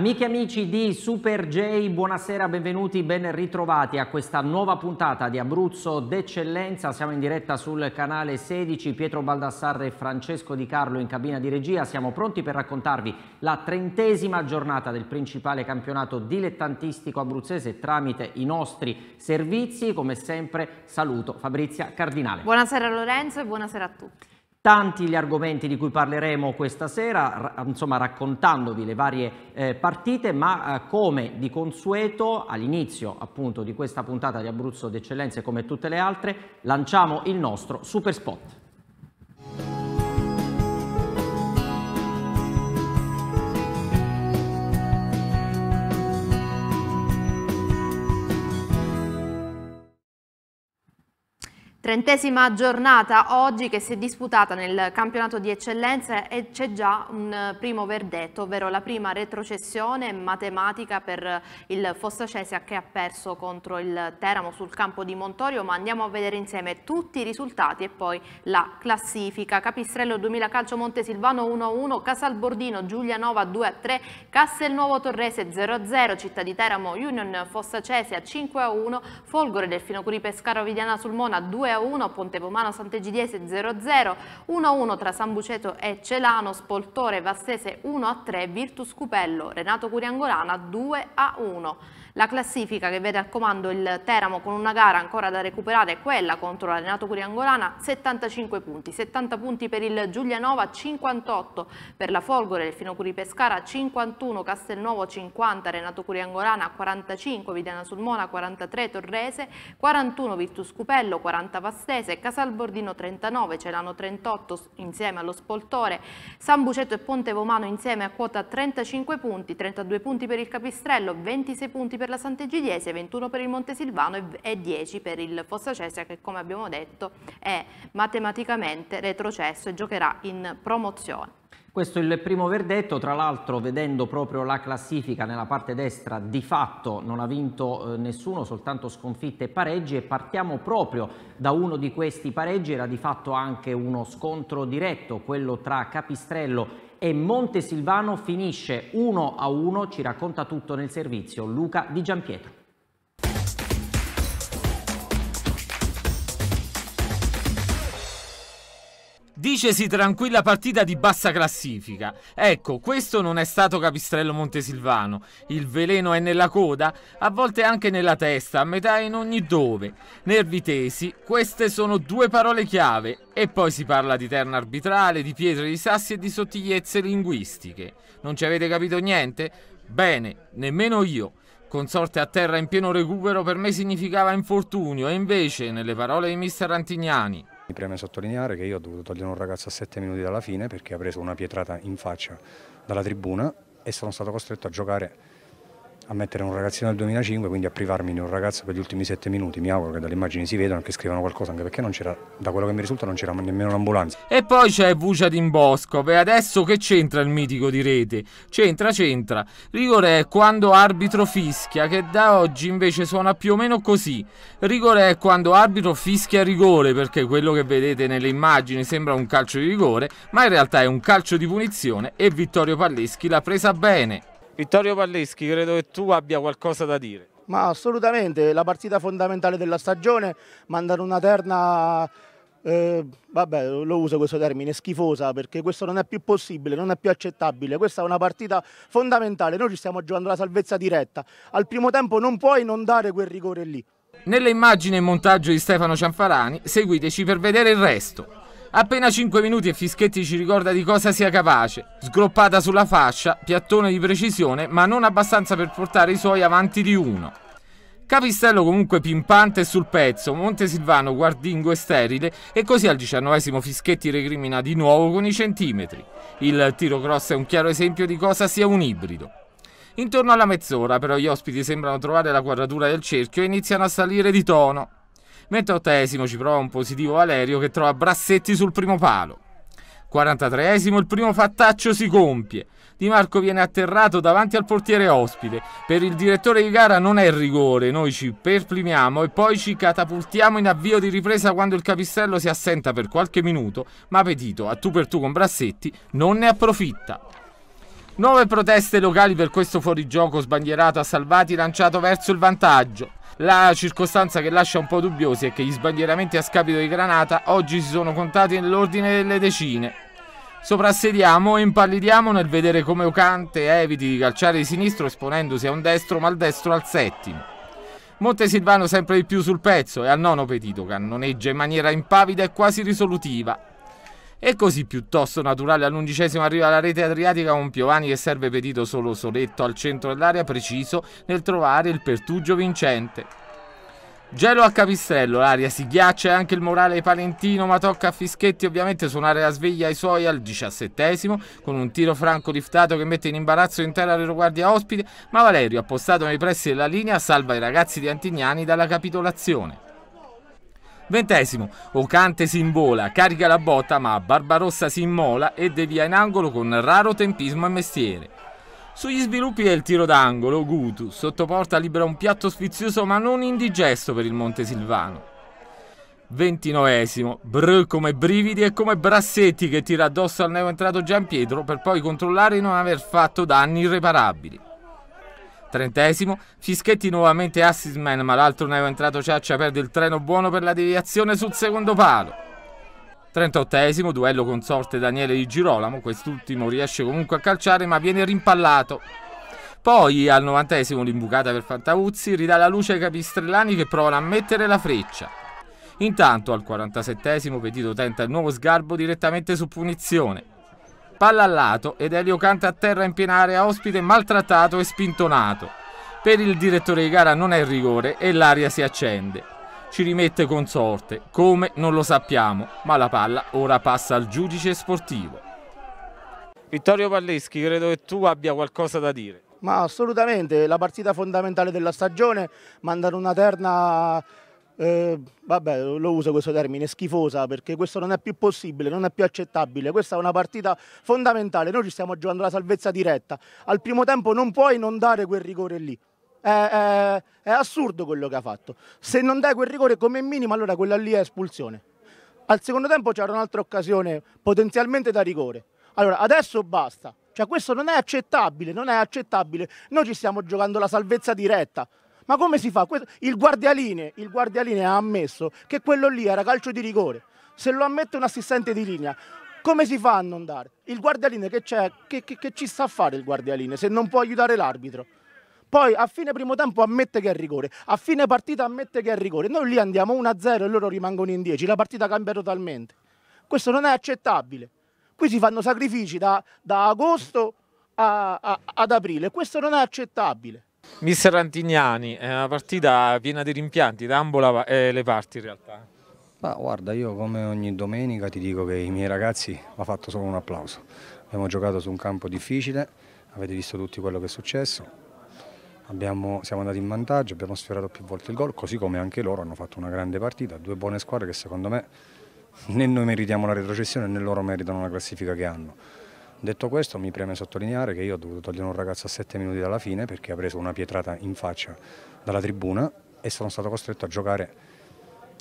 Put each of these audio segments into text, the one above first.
Amiche e amici di Super J, buonasera, benvenuti, ben ritrovati a questa nuova puntata di Abruzzo d'Eccellenza. Siamo in diretta sul canale 16, Pietro Baldassarre e Francesco Di Carlo in cabina di regia. Siamo pronti per raccontarvi la trentesima giornata del principale campionato dilettantistico abruzzese tramite i nostri servizi. Come sempre saluto Fabrizia Cardinale. Buonasera Lorenzo e buonasera a tutti. Tanti gli argomenti di cui parleremo questa sera, insomma raccontandovi le varie eh, partite, ma eh, come di consueto all'inizio appunto di questa puntata di Abruzzo d'Eccellenze come tutte le altre, lanciamo il nostro super spot. Trentesima giornata oggi che si è disputata nel campionato di eccellenza e c'è già un primo verdetto, ovvero la prima retrocessione matematica per il Fossa Cesia che ha perso contro il Teramo sul campo di Montorio, ma andiamo a vedere insieme tutti i risultati e poi la classifica. Capistrello 2000 Calcio Montesilvano 1-1, Casalbordino Giulianova 2-3, Castelnuovo Torrese 0-0, Città di Teramo Union Fossa Cesia 5-1, Folgore Delfino Curi Pescara Vidiana Mona 2-1, 0-1, Pontevomano Sant'Egidiese 0-0, 1-1 tra San Buceto e Celano, Spoltore Vassese 1-3, Virtus Cupello, Renato Curiangolana 2-1. La classifica che vede al comando il Teramo con una gara ancora da recuperare è quella contro la Renato Curiangolana, 75 punti, 70 punti per il Giulianova, 58 per la Folgore, il Finocuri Pescara, 51 Castelnuovo, 50 Renato Curiangolana, 45 Videna Sulmona, 43 Torrese, 41 Virtus Cupello, 40 Vastese, Casalbordino 39, Celano 38 insieme allo Spoltore, San Buceto e Ponte Vomano insieme a quota 35 punti, 32 punti per il Capistrello, 26 punti per la Sant'Egidiese, 21 per il Montesilvano e 10 per il Fossacesea che come abbiamo detto è matematicamente retrocesso e giocherà in promozione. Questo è il primo verdetto, tra l'altro vedendo proprio la classifica nella parte destra di fatto non ha vinto eh, nessuno, soltanto sconfitte e pareggi e partiamo proprio da uno di questi pareggi, era di fatto anche uno scontro diretto, quello tra Capistrello e Montesilvano finisce 1 a 1, ci racconta tutto nel servizio Luca Di Giampietro. Dicesi tranquilla partita di bassa classifica. Ecco, questo non è stato Capistrello Montesilvano. Il veleno è nella coda, a volte anche nella testa, a metà in ogni dove. Nervitesi, queste sono due parole chiave. E poi si parla di terna arbitrale, di pietre di sassi e di sottigliezze linguistiche. Non ci avete capito niente? Bene, nemmeno io. Consorte a terra in pieno recupero per me significava infortunio e invece, nelle parole di mister Antignani, mi preme sottolineare che io ho dovuto togliere un ragazzo a 7 minuti dalla fine perché ha preso una pietrata in faccia dalla tribuna e sono stato costretto a giocare a mettere un ragazzino del 2005, quindi a privarmi di un ragazzo per gli ultimi sette minuti. Mi auguro che dalle immagini si vedano, che scrivano qualcosa, anche perché non c'era, da quello che mi risulta, non c'era nemmeno un'ambulanza. E poi c'è Vuciadin Bosco. Beh, adesso che c'entra il mitico di rete? C'entra, c'entra. Rigore è quando arbitro fischia, che da oggi invece suona più o meno così. Rigore è quando arbitro fischia rigore, perché quello che vedete nelle immagini sembra un calcio di rigore, ma in realtà è un calcio di punizione e Vittorio Palleschi l'ha presa bene. Vittorio Palleschi, credo che tu abbia qualcosa da dire. Ma assolutamente, la partita fondamentale della stagione, mandare una terna eh, vabbè, lo uso questo termine, schifosa, perché questo non è più possibile, non è più accettabile. Questa è una partita fondamentale, noi ci stiamo giocando la salvezza diretta. Al primo tempo non puoi non dare quel rigore lì. Nelle immagini e montaggio di Stefano Cianfarani, seguiteci per vedere il resto. Appena 5 minuti e Fischetti ci ricorda di cosa sia capace. Sgroppata sulla fascia, piattone di precisione, ma non abbastanza per portare i suoi avanti di uno. Capistello comunque pimpante e sul pezzo, Montesilvano guardingo e sterile e così al diciannovesimo Fischetti recrimina di nuovo con i centimetri. Il tiro cross è un chiaro esempio di cosa sia un ibrido. Intorno alla mezz'ora però gli ospiti sembrano trovare la quadratura del cerchio e iniziano a salire di tono mentre ottesimo ci prova un positivo Valerio che trova Brassetti sul primo palo. 43esimo il primo fattaccio si compie. Di Marco viene atterrato davanti al portiere ospite. Per il direttore di gara non è rigore, noi ci perplimiamo e poi ci catapultiamo in avvio di ripresa quando il capistrello si assenta per qualche minuto, ma Petito, a tu per tu con Brassetti, non ne approfitta. Nuove proteste locali per questo fuorigioco sbandierato a Salvati lanciato verso il vantaggio. La circostanza che lascia un po' dubbiosi è che gli sbandieramenti a scapito di granata oggi si sono contati nell'ordine delle decine. Soprassediamo e impallidiamo nel vedere come Ocante eviti di calciare di sinistro esponendosi a un destro maldestro al settimo. Montesilvano sempre di più sul pezzo e al nono petito cannoneggia in maniera impavida e quasi risolutiva, e così piuttosto naturale all'undicesimo arriva la rete adriatica con Piovani che serve pedito solo soletto al centro dell'area preciso nel trovare il pertugio vincente. Gelo a capistrello, l'aria si ghiaccia e anche il morale palentino, ma tocca a Fischetti ovviamente suonare la sveglia ai suoi al diciassettesimo, con un tiro franco liftato che mette in imbarazzo l'intera retroguardia ospite, ma Valerio, appostato nei pressi della linea, salva i ragazzi di Antignani dalla capitolazione. Ventesimo, Ocante si invola, carica la botta ma Barbarossa si immola e devia in angolo con raro tempismo e mestiere. Sugli sviluppi del tiro d'angolo, Gutu sottoporta libera un piatto sfizioso ma non indigesto per il Montesilvano. Ventinovesimo, Br come brividi e come Brassetti che tira addosso al neoentrato Giampietro per poi controllare di non aver fatto danni irreparabili. Trentesimo, Fischetti nuovamente assist man, ma l'altro ne aveva entrato Ciaccia, perde il treno buono per la deviazione sul secondo palo. Trentottesimo, duello con sorte Daniele di Girolamo, quest'ultimo riesce comunque a calciare ma viene rimpallato. Poi al novantesimo l'imbucata per Fantauzzi ridà la luce ai capistrellani che provano a mettere la freccia. Intanto al 47 Petito tenta il nuovo sgarbo direttamente su punizione palla al lato ed Elio canta a terra in piena area ospite maltrattato e spintonato. Per il direttore di gara non è il rigore e l'aria si accende. Ci rimette consorte, come non lo sappiamo, ma la palla ora passa al giudice sportivo. Vittorio Palleschi, credo che tu abbia qualcosa da dire. Ma assolutamente, la partita fondamentale della stagione, mandare una terna eh, vabbè, lo uso questo termine, schifosa, perché questo non è più possibile, non è più accettabile. Questa è una partita fondamentale, noi ci stiamo giocando la salvezza diretta. Al primo tempo non puoi non dare quel rigore lì. È, è, è assurdo quello che ha fatto. Se non dai quel rigore come minimo, allora quella lì è espulsione. Al secondo tempo c'era un'altra occasione, potenzialmente da rigore. Allora, adesso basta. Cioè, questo non è accettabile, non è accettabile. Noi ci stiamo giocando la salvezza diretta. Ma come si fa? Il guardialine, il guardialine ha ammesso che quello lì era calcio di rigore. Se lo ammette un assistente di linea, come si fa a non dare? Il guardialine che c'è, che, che, che ci sta a fare il guardialine se non può aiutare l'arbitro? Poi a fine primo tempo ammette che è rigore, a fine partita ammette che è rigore. Noi lì andiamo 1-0 e loro rimangono in 10, la partita cambia totalmente. Questo non è accettabile. Qui si fanno sacrifici da, da agosto a, a, ad aprile, questo non è accettabile. Mister Antignani, è una partita piena di rimpianti da ambo eh, le parti in realtà. Ma guarda, io come ogni domenica ti dico che i miei ragazzi va fatto solo un applauso. Abbiamo giocato su un campo difficile, avete visto tutti quello che è successo. Abbiamo, siamo andati in vantaggio, abbiamo sfiorato più volte il gol, così come anche loro hanno fatto una grande partita, due buone squadre che secondo me né noi meritiamo la retrocessione né loro meritano la classifica che hanno. Detto questo mi preme sottolineare che io ho dovuto togliere un ragazzo a 7 minuti dalla fine perché ha preso una pietrata in faccia dalla tribuna e sono stato costretto a giocare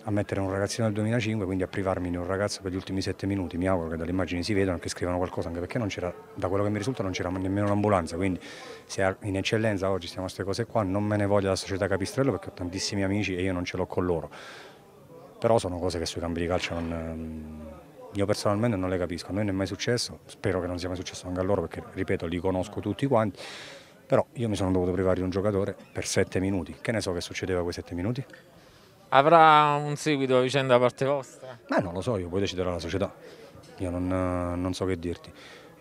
a mettere un ragazzino del 2005, quindi a privarmi di un ragazzo per gli ultimi 7 minuti. Mi auguro che dalle immagini si vedano, che scrivano qualcosa, anche perché da quello che mi risulta non c'era nemmeno l'ambulanza, quindi se in eccellenza oggi stiamo a queste cose qua, non me ne voglia la società Capistrello perché ho tantissimi amici e io non ce l'ho con loro. Però sono cose che sui campi di calcio non io personalmente non le capisco, a noi non è mai successo, spero che non sia mai successo anche a loro perché, ripeto, li conosco tutti quanti, però io mi sono dovuto privare di un giocatore per sette minuti, che ne so che succedeva quei sette minuti? Avrà un seguito a vicenda da parte vostra? Ma non lo so, io poi deciderò la società, io non, non so che dirti.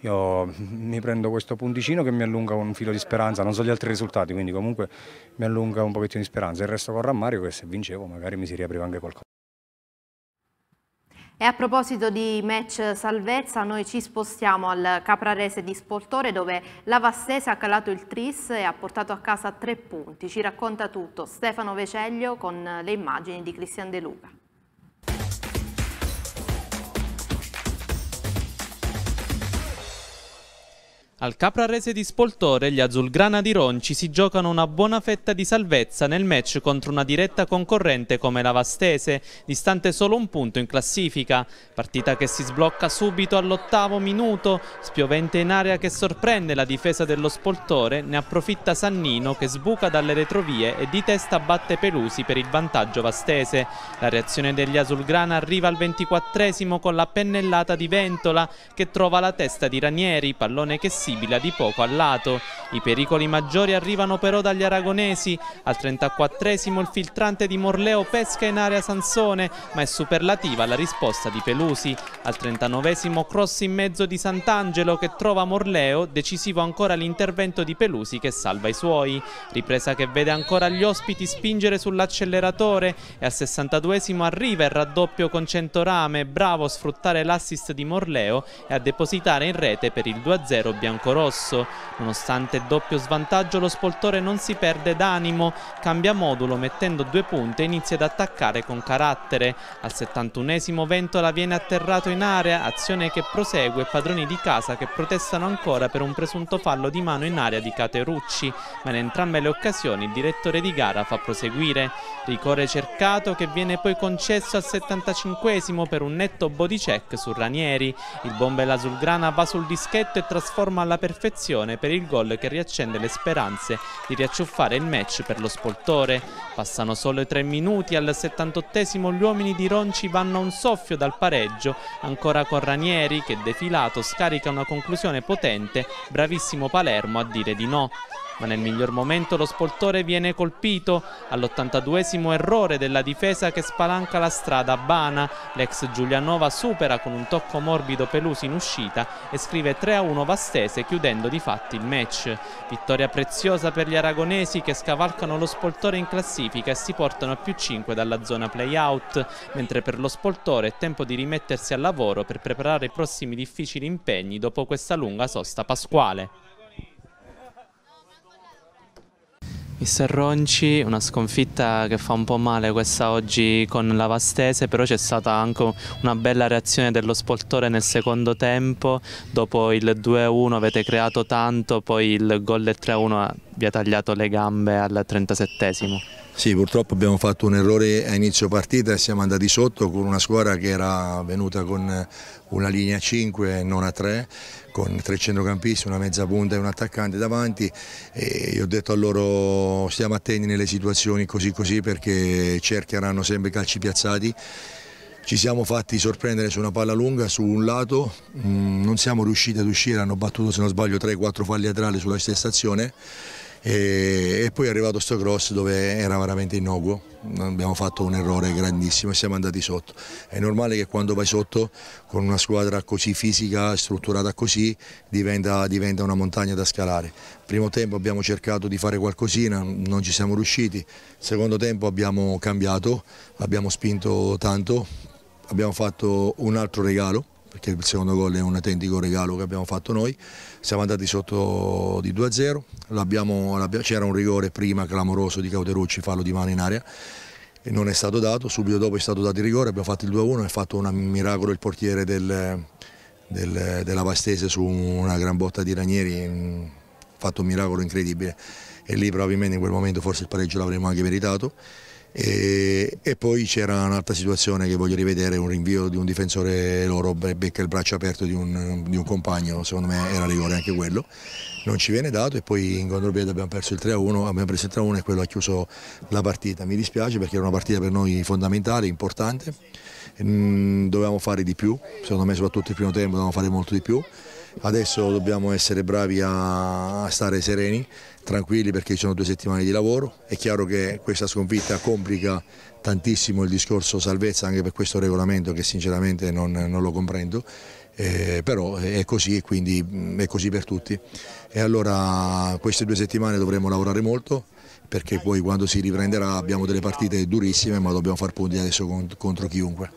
Io mi prendo questo punticino che mi allunga un filo di speranza, non so gli altri risultati, quindi comunque mi allunga un pochettino di speranza. Il resto con Rammario che se vincevo magari mi si riapriva anche qualcosa. E a proposito di match salvezza, noi ci spostiamo al Caprarese di Spoltore dove la Vassese ha calato il tris e ha portato a casa tre punti. Ci racconta tutto Stefano Veceglio con le immagini di Cristian De Luca. Al Caprarese di Spoltore gli Azulgrana di Ronci si giocano una buona fetta di salvezza nel match contro una diretta concorrente come la Vastese, distante solo un punto in classifica. Partita che si sblocca subito all'ottavo minuto, spiovente in area che sorprende la difesa dello Spoltore, ne approfitta Sannino che sbuca dalle retrovie e di testa batte Pelusi per il vantaggio Vastese. La reazione degli Azulgrana arriva al ventiquattresimo con la pennellata di Ventola che trova la testa di Ranieri, pallone che si sensibile di poco al lato. I pericoli maggiori arrivano però dagli aragonesi. Al 34esimo il filtrante di Morleo pesca in area Sansone, ma è superlativa la risposta di Pelusi. Al 39esimo cross in mezzo di Sant'Angelo che trova Morleo, decisivo ancora l'intervento di Pelusi che salva i suoi. Ripresa che vede ancora gli ospiti spingere sull'acceleratore e al 62esimo arriva il raddoppio con Centorame, bravo a sfruttare l'assist di Morleo e a depositare in rete per il 2-0 Bianco biancorosso. Nonostante doppio svantaggio lo Spoltore non si perde d'animo, cambia modulo mettendo due punte e inizia ad attaccare con carattere. Al 71esimo Ventola viene atterrato in area, azione che prosegue padroni di casa che protestano ancora per un presunto fallo di mano in area di Caterucci, ma in entrambe le occasioni il direttore di gara fa proseguire. Ricorre cercato che viene poi concesso al 75esimo per un netto body check su Ranieri. Il bomba sul grana va sul dischetto e trasforma alla perfezione per il gol che riaccende le speranze di riacciuffare il match per lo spoltore. Passano solo i tre minuti, al 78esimo gli uomini di Ronci vanno a un soffio dal pareggio, ancora con Ranieri che defilato scarica una conclusione potente, bravissimo Palermo a dire di no ma nel miglior momento lo spoltore viene colpito all'82esimo errore della difesa che spalanca la strada a Bana. L'ex Giulianova supera con un tocco morbido Pelusi in uscita e scrive 3-1 Vastese chiudendo di fatti il match. Vittoria preziosa per gli aragonesi che scavalcano lo spoltore in classifica e si portano a più 5 dalla zona play-out, mentre per lo spoltore è tempo di rimettersi al lavoro per preparare i prossimi difficili impegni dopo questa lunga sosta pasquale. Mister Ronci, una sconfitta che fa un po' male questa oggi con la Vastese, però c'è stata anche una bella reazione dello spoltore nel secondo tempo, dopo il 2-1 avete creato tanto, poi il gol del 3-1 vi ha tagliato le gambe al 37esimo. Sì, purtroppo abbiamo fatto un errore a inizio partita e siamo andati sotto con una squadra che era venuta con una linea 5 e non a 3, con tre centrocampisti, una mezza punta e un attaccante davanti e io ho detto a loro stiamo attenti nelle situazioni così così perché cercheranno sempre calci piazzati ci siamo fatti sorprendere su una palla lunga su un lato, mm, non siamo riusciti ad uscire, hanno battuto se non sbaglio 3-4 falli laterali sulla stessa azione e, e poi è arrivato sto cross dove era veramente innocuo, abbiamo fatto un errore grandissimo e siamo andati sotto. È normale che quando vai sotto con una squadra così fisica, strutturata così, diventa, diventa una montagna da scalare. Primo tempo abbiamo cercato di fare qualcosina, non ci siamo riusciti, secondo tempo abbiamo cambiato, abbiamo spinto tanto, abbiamo fatto un altro regalo perché il secondo gol è un autentico regalo che abbiamo fatto noi, siamo andati sotto di 2-0, c'era un rigore prima clamoroso di Cauterucci, fallo di mano in aria, e non è stato dato, subito dopo è stato dato il rigore, abbiamo fatto il 2-1, è fatto un miracolo il portiere del, del, della Vastese su una gran botta di Ranieri, ha fatto un miracolo incredibile e lì probabilmente in quel momento forse il pareggio l'avremmo anche meritato e, e poi c'era un'altra situazione che voglio rivedere, un rinvio di un difensore loro, becca il braccio aperto di un, di un compagno, secondo me era rigore anche quello, non ci viene dato e poi in contropiede abbiamo perso il 3-1, abbiamo preso il 3-1 e quello ha chiuso la partita. Mi dispiace perché era una partita per noi fondamentale, importante, mm, dovevamo fare di più, secondo me soprattutto il primo tempo dovevamo fare molto di più adesso dobbiamo essere bravi a stare sereni tranquilli perché ci sono due settimane di lavoro. È chiaro che questa sconfitta complica tantissimo il discorso salvezza anche per questo regolamento che sinceramente non, non lo comprendo. Eh, però è così e quindi mm, è così per tutti. E allora queste due settimane dovremo lavorare molto perché poi quando si riprenderà abbiamo delle partite durissime ma dobbiamo far punti adesso contro chiunque.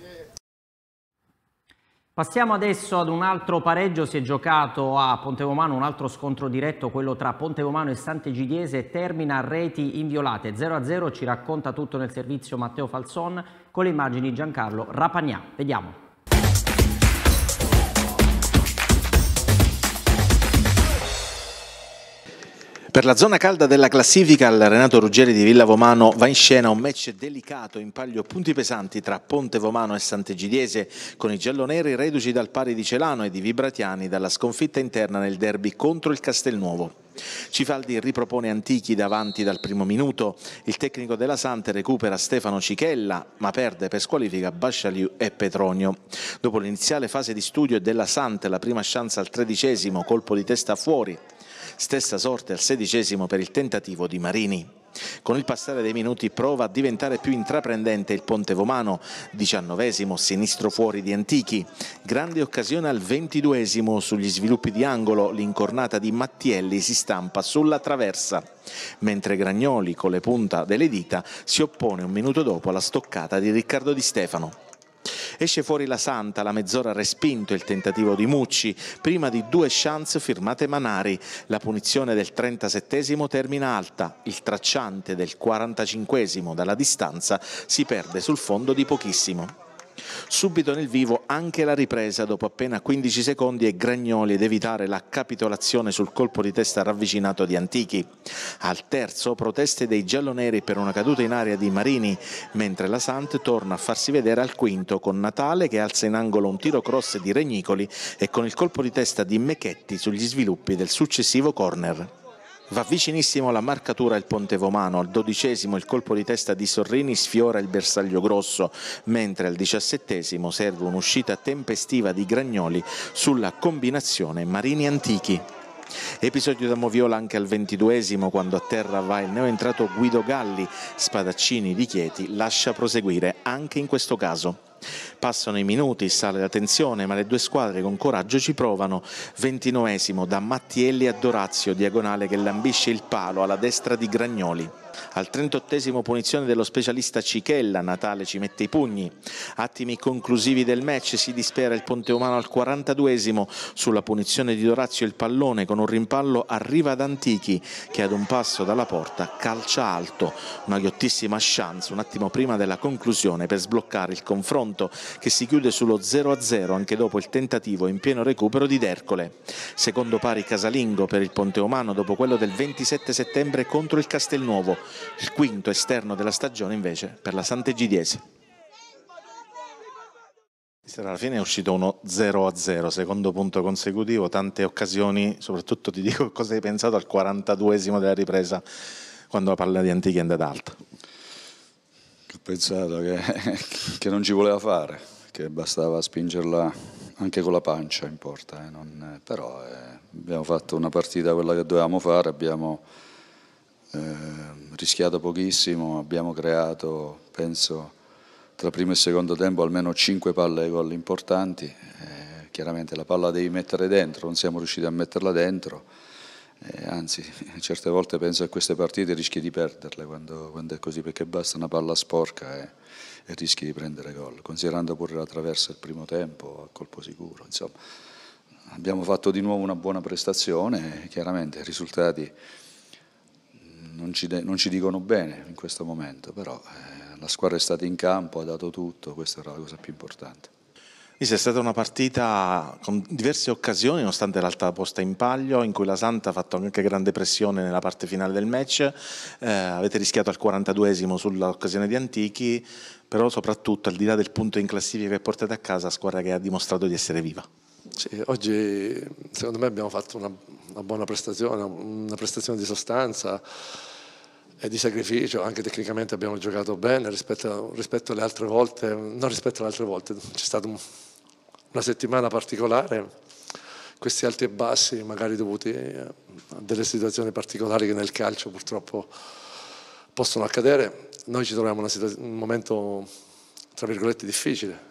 Passiamo adesso ad un altro pareggio, si è giocato a Ponte Romano, un altro scontro diretto, quello tra Ponte Romano e Sant'Egidiese, termina reti inviolate 0-0, ci racconta tutto nel servizio Matteo Falson con le immagini Giancarlo Rapagnà. Vediamo. Per la zona calda della classifica, al Renato Ruggeri di Villa Vomano va in scena un match delicato in palio punti pesanti tra Ponte Vomano e Sant'Egidiese, con i gialloneri reduci dal pari di Celano e di Vibratiani dalla sconfitta interna nel derby contro il Castelnuovo. Cifaldi ripropone Antichi davanti dal primo minuto, il tecnico della Sante recupera Stefano Cichella ma perde per squalifica Bascialiu e Petronio. Dopo l'iniziale fase di studio della Sante la prima chance al tredicesimo, colpo di testa fuori Stessa sorte al sedicesimo per il tentativo di Marini. Con il passare dei minuti prova a diventare più intraprendente il Ponte Vomano, diciannovesimo sinistro fuori di Antichi. Grande occasione al ventiduesimo sugli sviluppi di angolo, l'incornata di Mattielli si stampa sulla traversa, mentre Gragnoli con le punta delle dita si oppone un minuto dopo alla stoccata di Riccardo Di Stefano. Esce fuori la Santa, la mezz'ora respinto il tentativo di Mucci, prima di due chance firmate Manari. La punizione del 37 termina alta, il tracciante del 45 dalla distanza si perde sul fondo di pochissimo. Subito nel vivo anche la ripresa dopo appena 15 secondi e Gragnoli ad evitare la capitolazione sul colpo di testa ravvicinato di Antichi. Al terzo proteste dei gialloneri per una caduta in aria di Marini, mentre la Sant torna a farsi vedere al quinto con Natale che alza in angolo un tiro cross di Regnicoli e con il colpo di testa di Mechetti sugli sviluppi del successivo corner. Va vicinissimo la marcatura il ponte Vomano, al dodicesimo il colpo di testa di Sorrini sfiora il bersaglio grosso, mentre al diciassettesimo serve un'uscita tempestiva di Gragnoli sulla combinazione Marini Antichi. Episodio da Moviola anche al ventiduesimo quando a terra va il neoentrato Guido Galli, Spadaccini di Chieti lascia proseguire anche in questo caso. Passano i minuti, sale la tensione, ma le due squadre con coraggio ci provano. Ventinovesimo da Mattielli a Dorazio, diagonale che lambisce il palo alla destra di Gragnoli. Al 38 punizione dello specialista Cichella, Natale ci mette i pugni. Attimi conclusivi del match, si dispera il Ponteumano al 42 Sulla punizione di Dorazio il pallone con un rimpallo arriva ad Antichi che ad un passo dalla porta calcia alto. Una ghiottissima chance un attimo prima della conclusione per sbloccare il confronto che si chiude sullo 0-0 anche dopo il tentativo in pieno recupero di Dercole. Secondo pari casalingo per il Ponteumano dopo quello del 27 settembre contro il Castelnuovo il quinto esterno della stagione invece per la Sant'Egidiese. Alla fine è uscito uno 0 0, secondo punto consecutivo, tante occasioni, soprattutto ti dico cosa hai pensato al 42esimo della ripresa quando la palla di Antichi è andata alta. Ho pensato che, che, non ci voleva fare, che bastava spingerla anche con la pancia in porta, eh, non, eh, però eh, abbiamo fatto una partita quella che dovevamo fare, abbiamo eh, rischiato pochissimo, abbiamo creato, penso, tra primo e secondo tempo almeno 5 palle ai gol importanti, eh, chiaramente la palla devi mettere dentro, non siamo riusciti a metterla dentro, eh, anzi certe volte penso a queste partite rischi di perderle quando, quando è così, perché basta una palla sporca e, e rischi di prendere gol, considerando pure la traversa il primo tempo a colpo sicuro, insomma abbiamo fatto di nuovo una buona prestazione, chiaramente i risultati non ci, de- non ci, dicono bene in questo momento, però eh, la squadra è stata in campo, ha dato tutto, questa era la cosa più importante. Sì, è stata una partita con diverse occasioni, nonostante l'alta posta in paglio, in cui la Santa ha fatto anche grande pressione nella parte finale del match. Eh, avete rischiato al 42esimo sull'occasione di Antichi, però soprattutto al di là del punto in classifica che portate a casa, squadra che ha dimostrato di essere viva. Sì, oggi secondo me abbiamo fatto una, una buona prestazione, una prestazione di sostanza e di sacrificio, anche tecnicamente abbiamo giocato bene rispetto, rispetto alle altre volte, non rispetto alle altre volte, c'è stata un, una settimana particolare, questi alti e bassi magari dovuti a delle situazioni particolari che nel calcio purtroppo possono accadere, noi ci troviamo in un momento tra virgolette difficile,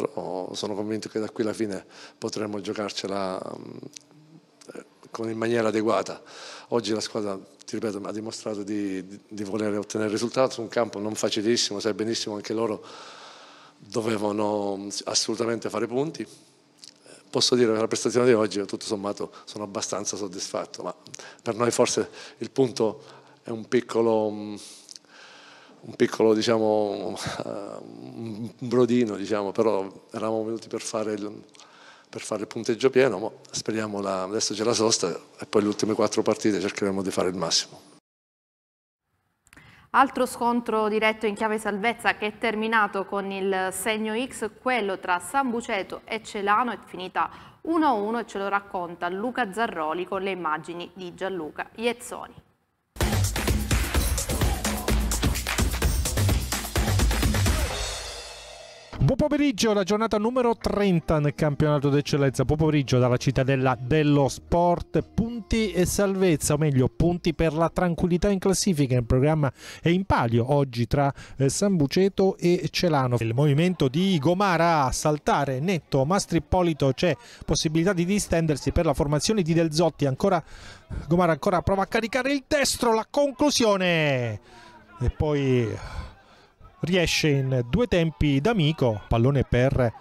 però sono convinto che da qui alla fine potremo giocarcela mm, in maniera adeguata. Oggi la squadra, ti ripeto, ha dimostrato di, di, di voler ottenere risultati su un campo non facilissimo, sai benissimo anche loro dovevano mm, assolutamente fare punti. Posso dire che la prestazione di oggi, tutto sommato, sono abbastanza soddisfatto, ma per noi forse il punto è un piccolo mm, un piccolo diciamo, un brodino, diciamo, però eravamo venuti per fare il, per fare il punteggio pieno, ma speriamo la, adesso c'è la sosta e poi le ultime quattro partite cercheremo di fare il massimo. Altro scontro diretto in chiave salvezza che è terminato con il segno X, quello tra San Buceto e Celano è finita 1-1 e ce lo racconta Luca Zarroli con le immagini di Gianluca Iezzoni. Buon pomeriggio, la giornata numero 30 nel campionato d'eccellenza. Buon pomeriggio dalla cittadella dello sport. Punti e salvezza, o meglio, punti per la tranquillità in classifica. Il programma è in palio oggi tra eh, San Buceto e Celano. Il movimento di Gomara a saltare netto Ippolito c'è possibilità di distendersi per la formazione di Delzotti. Ancora Gomara ancora prova a caricare il destro, la conclusione. E poi riesce in due tempi d'amico, pallone per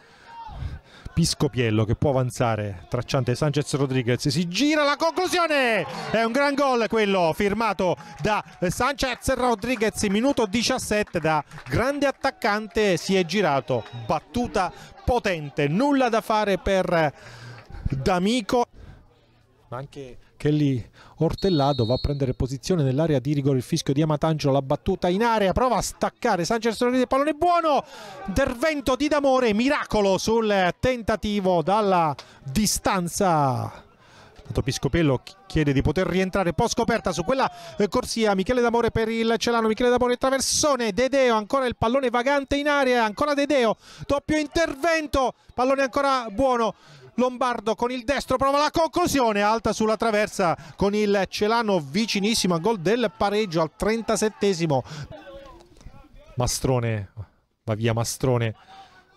Piscopiello che può avanzare tracciante Sanchez Rodriguez si gira la conclusione è un gran gol quello firmato da Sanchez Rodriguez minuto 17 da grande attaccante si è girato battuta potente nulla da fare per D'Amico ma anche che lì Ortellado va a prendere posizione nell'area di rigore il fischio di Amatangelo la battuta in area prova a staccare Sanchez Sorride pallone buono intervento di D'Amore miracolo sul tentativo dalla distanza Tanto Piscopello chiede di poter rientrare po' scoperta su quella eh, corsia. Michele D'Amore per il Celano, Michele D'Amore traversone, Dedeo ancora il pallone vagante in area, ancora Dedeo, doppio intervento, pallone ancora buono Lombardo con il destro prova la conclusione alta sulla traversa con il Celano vicinissimo a gol del pareggio al 37esimo Mastrone va via Mastrone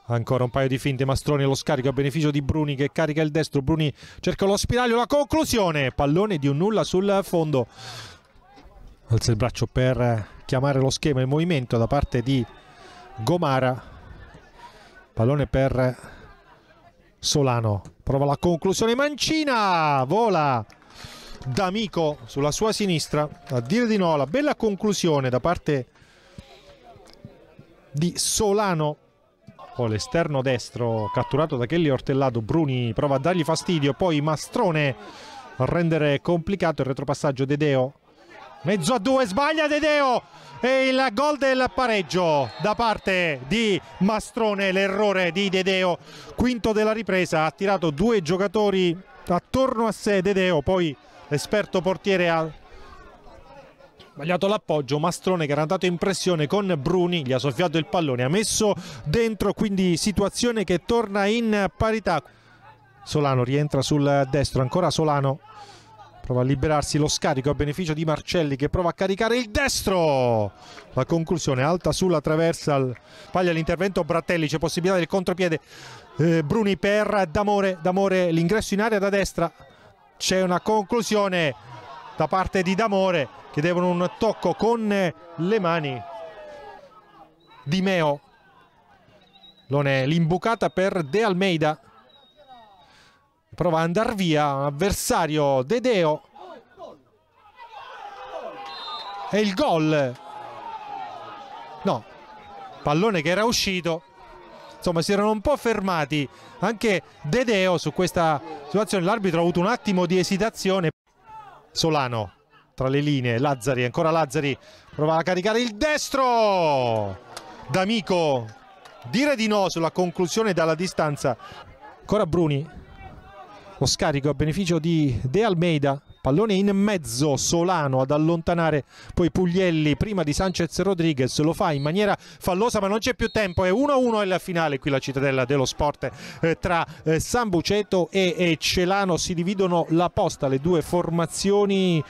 ancora un paio di finte Mastrone lo scarico a beneficio di Bruni che carica il destro Bruni cerca lo spiraglio la conclusione pallone di un nulla sul fondo alza il braccio per chiamare lo schema in movimento da parte di Gomara pallone per Solano prova la conclusione mancina vola D'Amico sulla sua sinistra a dire di no la bella conclusione da parte di Solano poi l'esterno destro catturato da Kelly Ortellato Bruni prova a dargli fastidio poi Mastrone a rendere complicato il retropassaggio Dedeo mezzo a due sbaglia Dedeo e il gol del pareggio da parte di Mastrone l'errore di Dedeo quinto della ripresa ha tirato due giocatori attorno a sé Dedeo poi l'esperto portiere ha sbagliato l'appoggio Mastrone che era andato in pressione con Bruni gli ha soffiato il pallone ha messo dentro quindi situazione che torna in parità Solano rientra sul destro ancora Solano Prova a liberarsi lo scarico a beneficio di Marcelli che prova a caricare il destro. La conclusione alta sulla traversal. Paglia l'intervento Bratelli, c'è possibilità del contropiede. Eh, Bruni per D'Amore, D'Amore l'ingresso in area da destra. C'è una conclusione da parte di D'Amore che devono un tocco con le mani. Di Meo. l'imbucata per De Almeida prova a andare via avversario Dedeo e il gol no pallone che era uscito insomma si erano un po' fermati anche Dedeo su questa situazione l'arbitro ha avuto un attimo di esitazione Solano tra le linee Lazzari ancora Lazzari prova a caricare il destro D'Amico dire di no sulla conclusione dalla distanza ancora Bruni lo scarico a beneficio di De Almeida pallone in mezzo Solano ad allontanare poi Puglielli prima di Sanchez Rodriguez lo fa in maniera fallosa ma non c'è più tempo è 1-1 la finale qui la cittadella dello sport eh, tra eh, San Buceto e, e Celano si dividono la posta le due formazioni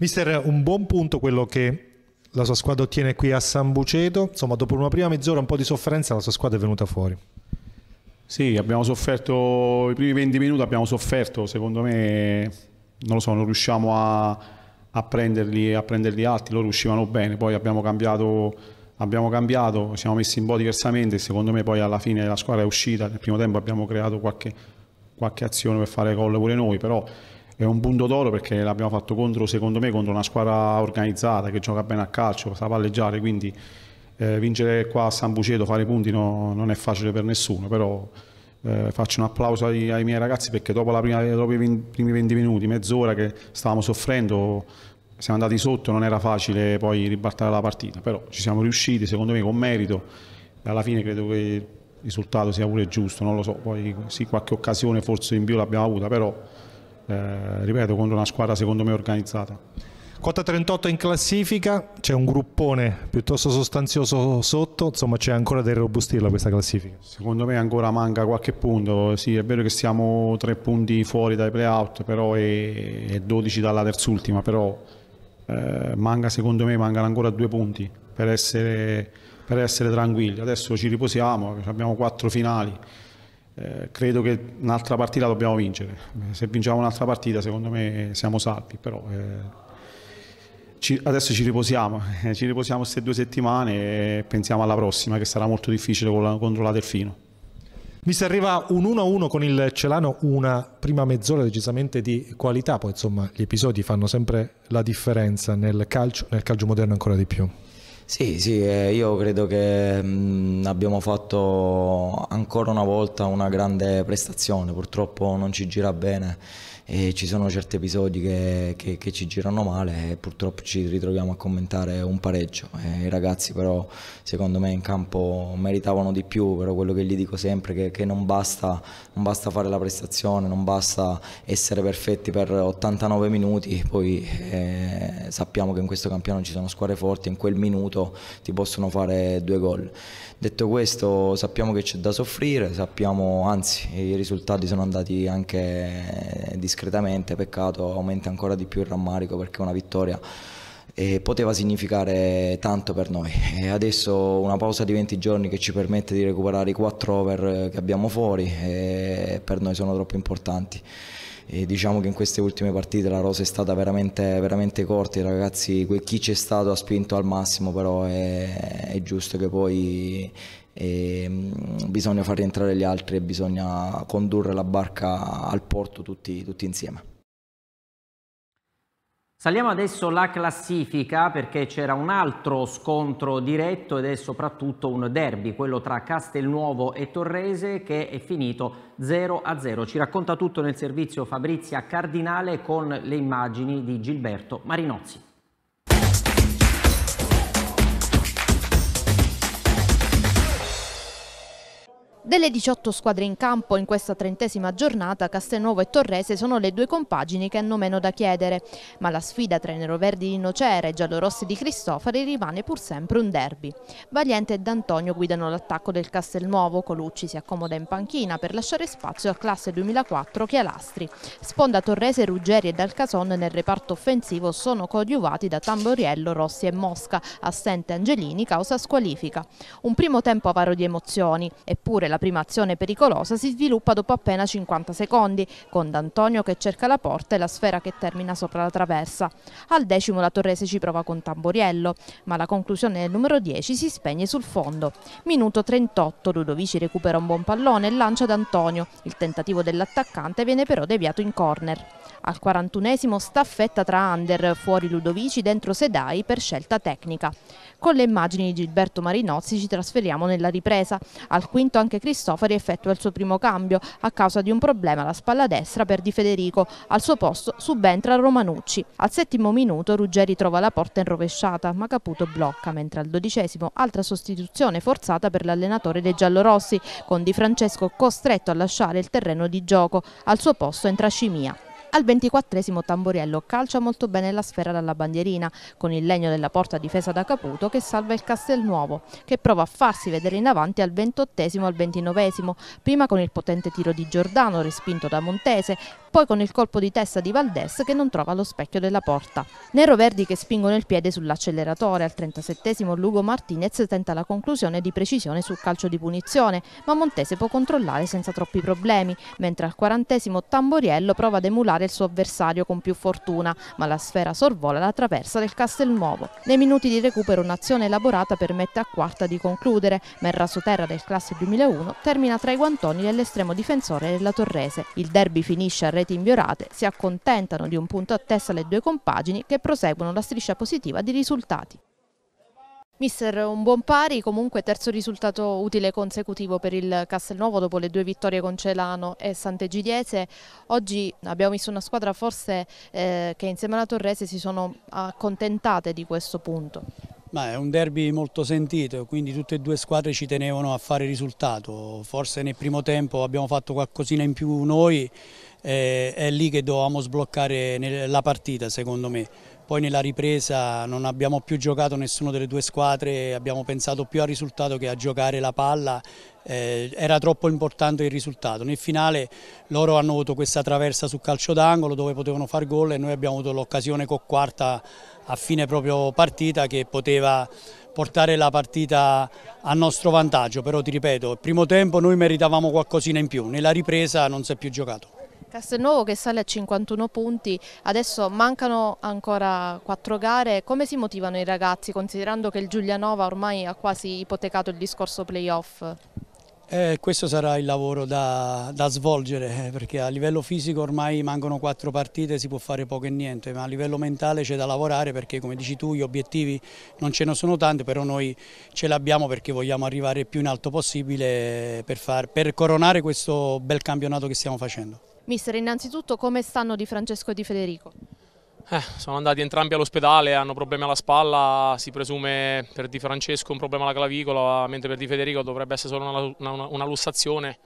Mister un buon punto quello che la sua squadra ottiene qui a San Buceto insomma dopo una prima mezz'ora un po' di sofferenza la sua squadra è venuta fuori sì, abbiamo sofferto, i primi 20 minuti abbiamo sofferto, secondo me non lo so, non riusciamo a, a, prenderli, a prenderli alti, loro uscivano bene, poi abbiamo cambiato, abbiamo cambiato, siamo messi un po' diversamente, secondo me poi alla fine la squadra è uscita, nel primo tempo abbiamo creato qualche, qualche azione per fare gol pure noi, però è un punto d'oro perché l'abbiamo fatto contro, secondo me, contro una squadra organizzata che gioca bene a calcio, sa palleggiare, quindi eh, vincere qua a San Buceto, fare punti no, non è facile per nessuno, però eh, faccio un applauso ai, ai, miei ragazzi perché dopo, prima, dopo i 20, primi 20 minuti, mezz'ora che stavamo soffrendo, siamo andati sotto, non era facile poi ribaltare la partita, però ci siamo riusciti, secondo me con merito, e alla fine credo che il risultato sia pure giusto, non lo so, poi sì qualche occasione forse in più l'abbiamo avuta, però eh, ripeto contro una squadra secondo me organizzata. Quota 38 in classifica, c'è un gruppone piuttosto sostanzioso sotto, insomma c'è ancora da irrobustirla questa classifica. Secondo me ancora manca qualche punto, sì è vero che siamo tre punti fuori dai playout però e, 12 dalla terzultima, però eh, manca secondo me mancano ancora due punti per essere, per essere tranquilli. Adesso ci riposiamo, abbiamo quattro finali. Eh, credo che un'altra partita dobbiamo vincere. Se vinciamo un'altra partita, secondo me siamo salvi, però eh, ci, adesso ci riposiamo, ci riposiamo queste due settimane e pensiamo alla prossima che sarà molto difficile con la, contro la Delfino. Visto arriva un 1-1 con il Celano, una prima mezz'ora decisamente di qualità, poi insomma gli episodi fanno sempre la differenza nel calcio, nel calcio moderno ancora di più. Sì, sì, eh, io credo che mm, abbiamo fatto ancora una volta una grande prestazione, purtroppo non ci gira bene e ci sono certi episodi che, che, che, ci girano male e purtroppo ci ritroviamo a commentare un pareggio. E I ragazzi però secondo me in campo meritavano di più, però quello che gli dico sempre è che, che non, basta, non, basta, fare la prestazione, non basta essere perfetti per 89 minuti, poi eh, sappiamo che in questo campionato ci sono squadre forti, in quel minuto ti possono fare due gol. Detto questo sappiamo che c'è da soffrire, sappiamo, anzi i risultati sono andati anche discretamente, peccato aumenta ancora di più il rammarico perché una vittoria eh, poteva significare tanto per noi. E adesso una pausa di 20 giorni che ci permette di recuperare i 4 over che abbiamo fuori eh, per noi sono troppo importanti. E diciamo che in queste ultime partite la rosa è stata veramente, veramente corta, ragazzi, chi c'è stato ha spinto al massimo, però è, è giusto che poi e ehm, bisogna far rientrare gli altri e bisogna condurre la barca al porto tutti, tutti insieme. Saliamo adesso la classifica perché c'era un altro scontro diretto ed è soprattutto un derby, quello tra Castelnuovo e Torrese che è finito 0 a 0. Ci racconta tutto nel servizio Fabrizia Cardinale con le immagini di Gilberto Marinozzi. Delle 18 squadre in campo in questa trentesima giornata, Castelnuovo e Torrese sono le due compagini che hanno meno da chiedere, ma la sfida tra i neroverdi di Nocera e i giallorossi di Cristofari rimane pur sempre un derby. Valiente e D'Antonio guidano l'attacco del Castelnuovo, Colucci si accomoda in panchina per lasciare spazio al classe 2004 Chialastri. Sponda Torrese, Ruggeri e Dalcason nel reparto offensivo sono coadiuvati da Tamboriello, Rossi e Mosca, assente Angelini causa squalifica. Un primo tempo avaro di emozioni, eppure la prima azione pericolosa si sviluppa dopo appena 50 secondi, con D'Antonio che cerca la porta e la sfera che termina sopra la traversa. Al decimo la Torrese ci prova con Tamboriello, ma la conclusione del numero 10 si spegne sul fondo. Minuto 38, Ludovici recupera un buon pallone e lancia D'Antonio. Il tentativo dell'attaccante viene però deviato in corner. Al 41 staffetta tra under, fuori Ludovici, dentro Sedai per scelta tecnica. Con le immagini di Gilberto Marinozzi ci trasferiamo nella ripresa. Al quinto anche Cristofari effettua il suo primo cambio a causa di un problema alla spalla destra per Di Federico. Al suo posto subentra Romanucci. Al settimo minuto Ruggeri trova la porta in rovesciata ma Caputo blocca, mentre al dodicesimo altra sostituzione forzata per l'allenatore dei giallorossi con Di Francesco costretto a lasciare il terreno di gioco. Al suo posto entra Scimia. Al ventiquattresimo Tamboriello calcia molto bene la sfera dalla bandierina, con il legno della porta difesa da Caputo che salva il Castelnuovo, che prova a farsi vedere in avanti al ventottesimo al ventinovesimo, prima con il potente tiro di Giordano respinto da Montese poi con il colpo di testa di Valdes che non trova lo specchio della porta. Nero-verdi che spingono il piede sull'acceleratore, al 37 Lugo Martinez tenta la conclusione di precisione sul calcio di punizione, ma Montese può controllare senza troppi problemi, mentre al 40 Tamboriello prova ad emulare il suo avversario con più fortuna, ma la sfera sorvola la traversa del Castelnuovo. Nei minuti di recupero un'azione elaborata permette a Quarta di concludere, ma il rasoterra del classe 2001 termina tra i guantoni dell'estremo difensore della Torrese. Il derby finisce a reti inviorate si accontentano di un punto a testa le due compagini che proseguono la striscia positiva di risultati. Mister, un buon pari, comunque terzo risultato utile consecutivo per il Castelnuovo dopo le due vittorie con Celano e Sant'Egidiese. Oggi abbiamo visto una squadra forse eh, che insieme alla Torrese si sono accontentate di questo punto. Ma è un derby molto sentito, quindi tutte e due squadre ci tenevano a fare risultato. Forse nel primo tempo abbiamo fatto qualcosina in più noi, eh, è lì che dovevamo sbloccare la partita secondo me. Poi nella ripresa non abbiamo più giocato nessuna delle due squadre, abbiamo pensato più al risultato che a giocare la palla, eh, era troppo importante il risultato. Nel finale loro hanno avuto questa traversa sul calcio d'angolo dove potevano far gol e noi abbiamo avuto l'occasione con quarta a fine proprio partita che poteva portare la partita a nostro vantaggio, però ti ripeto, il primo tempo noi meritavamo qualcosina in più, nella ripresa non si è più giocato. Castelnuovo che sale a 51 punti, adesso mancano ancora 4 gare, come si motivano i ragazzi considerando che il Giulianova ormai ha quasi ipotecato il discorso playoff? Eh, questo sarà il lavoro da, da, svolgere eh, perché a livello fisico ormai mancano quattro partite, si può fare poco e niente, ma a livello mentale c'è da lavorare perché come dici tu gli obiettivi non ce ne sono tanti, però noi ce l'abbiamo perché vogliamo arrivare più in alto possibile per, far, per coronare questo bel campionato che stiamo facendo. Mister, innanzitutto come stanno Di Francesco e Di Federico? Eh, sono andati entrambi all'ospedale, hanno problemi alla spalla, si presume per Di Francesco un problema alla clavicola, mentre per Di Federico dovrebbe essere solo una, una, una lussazione,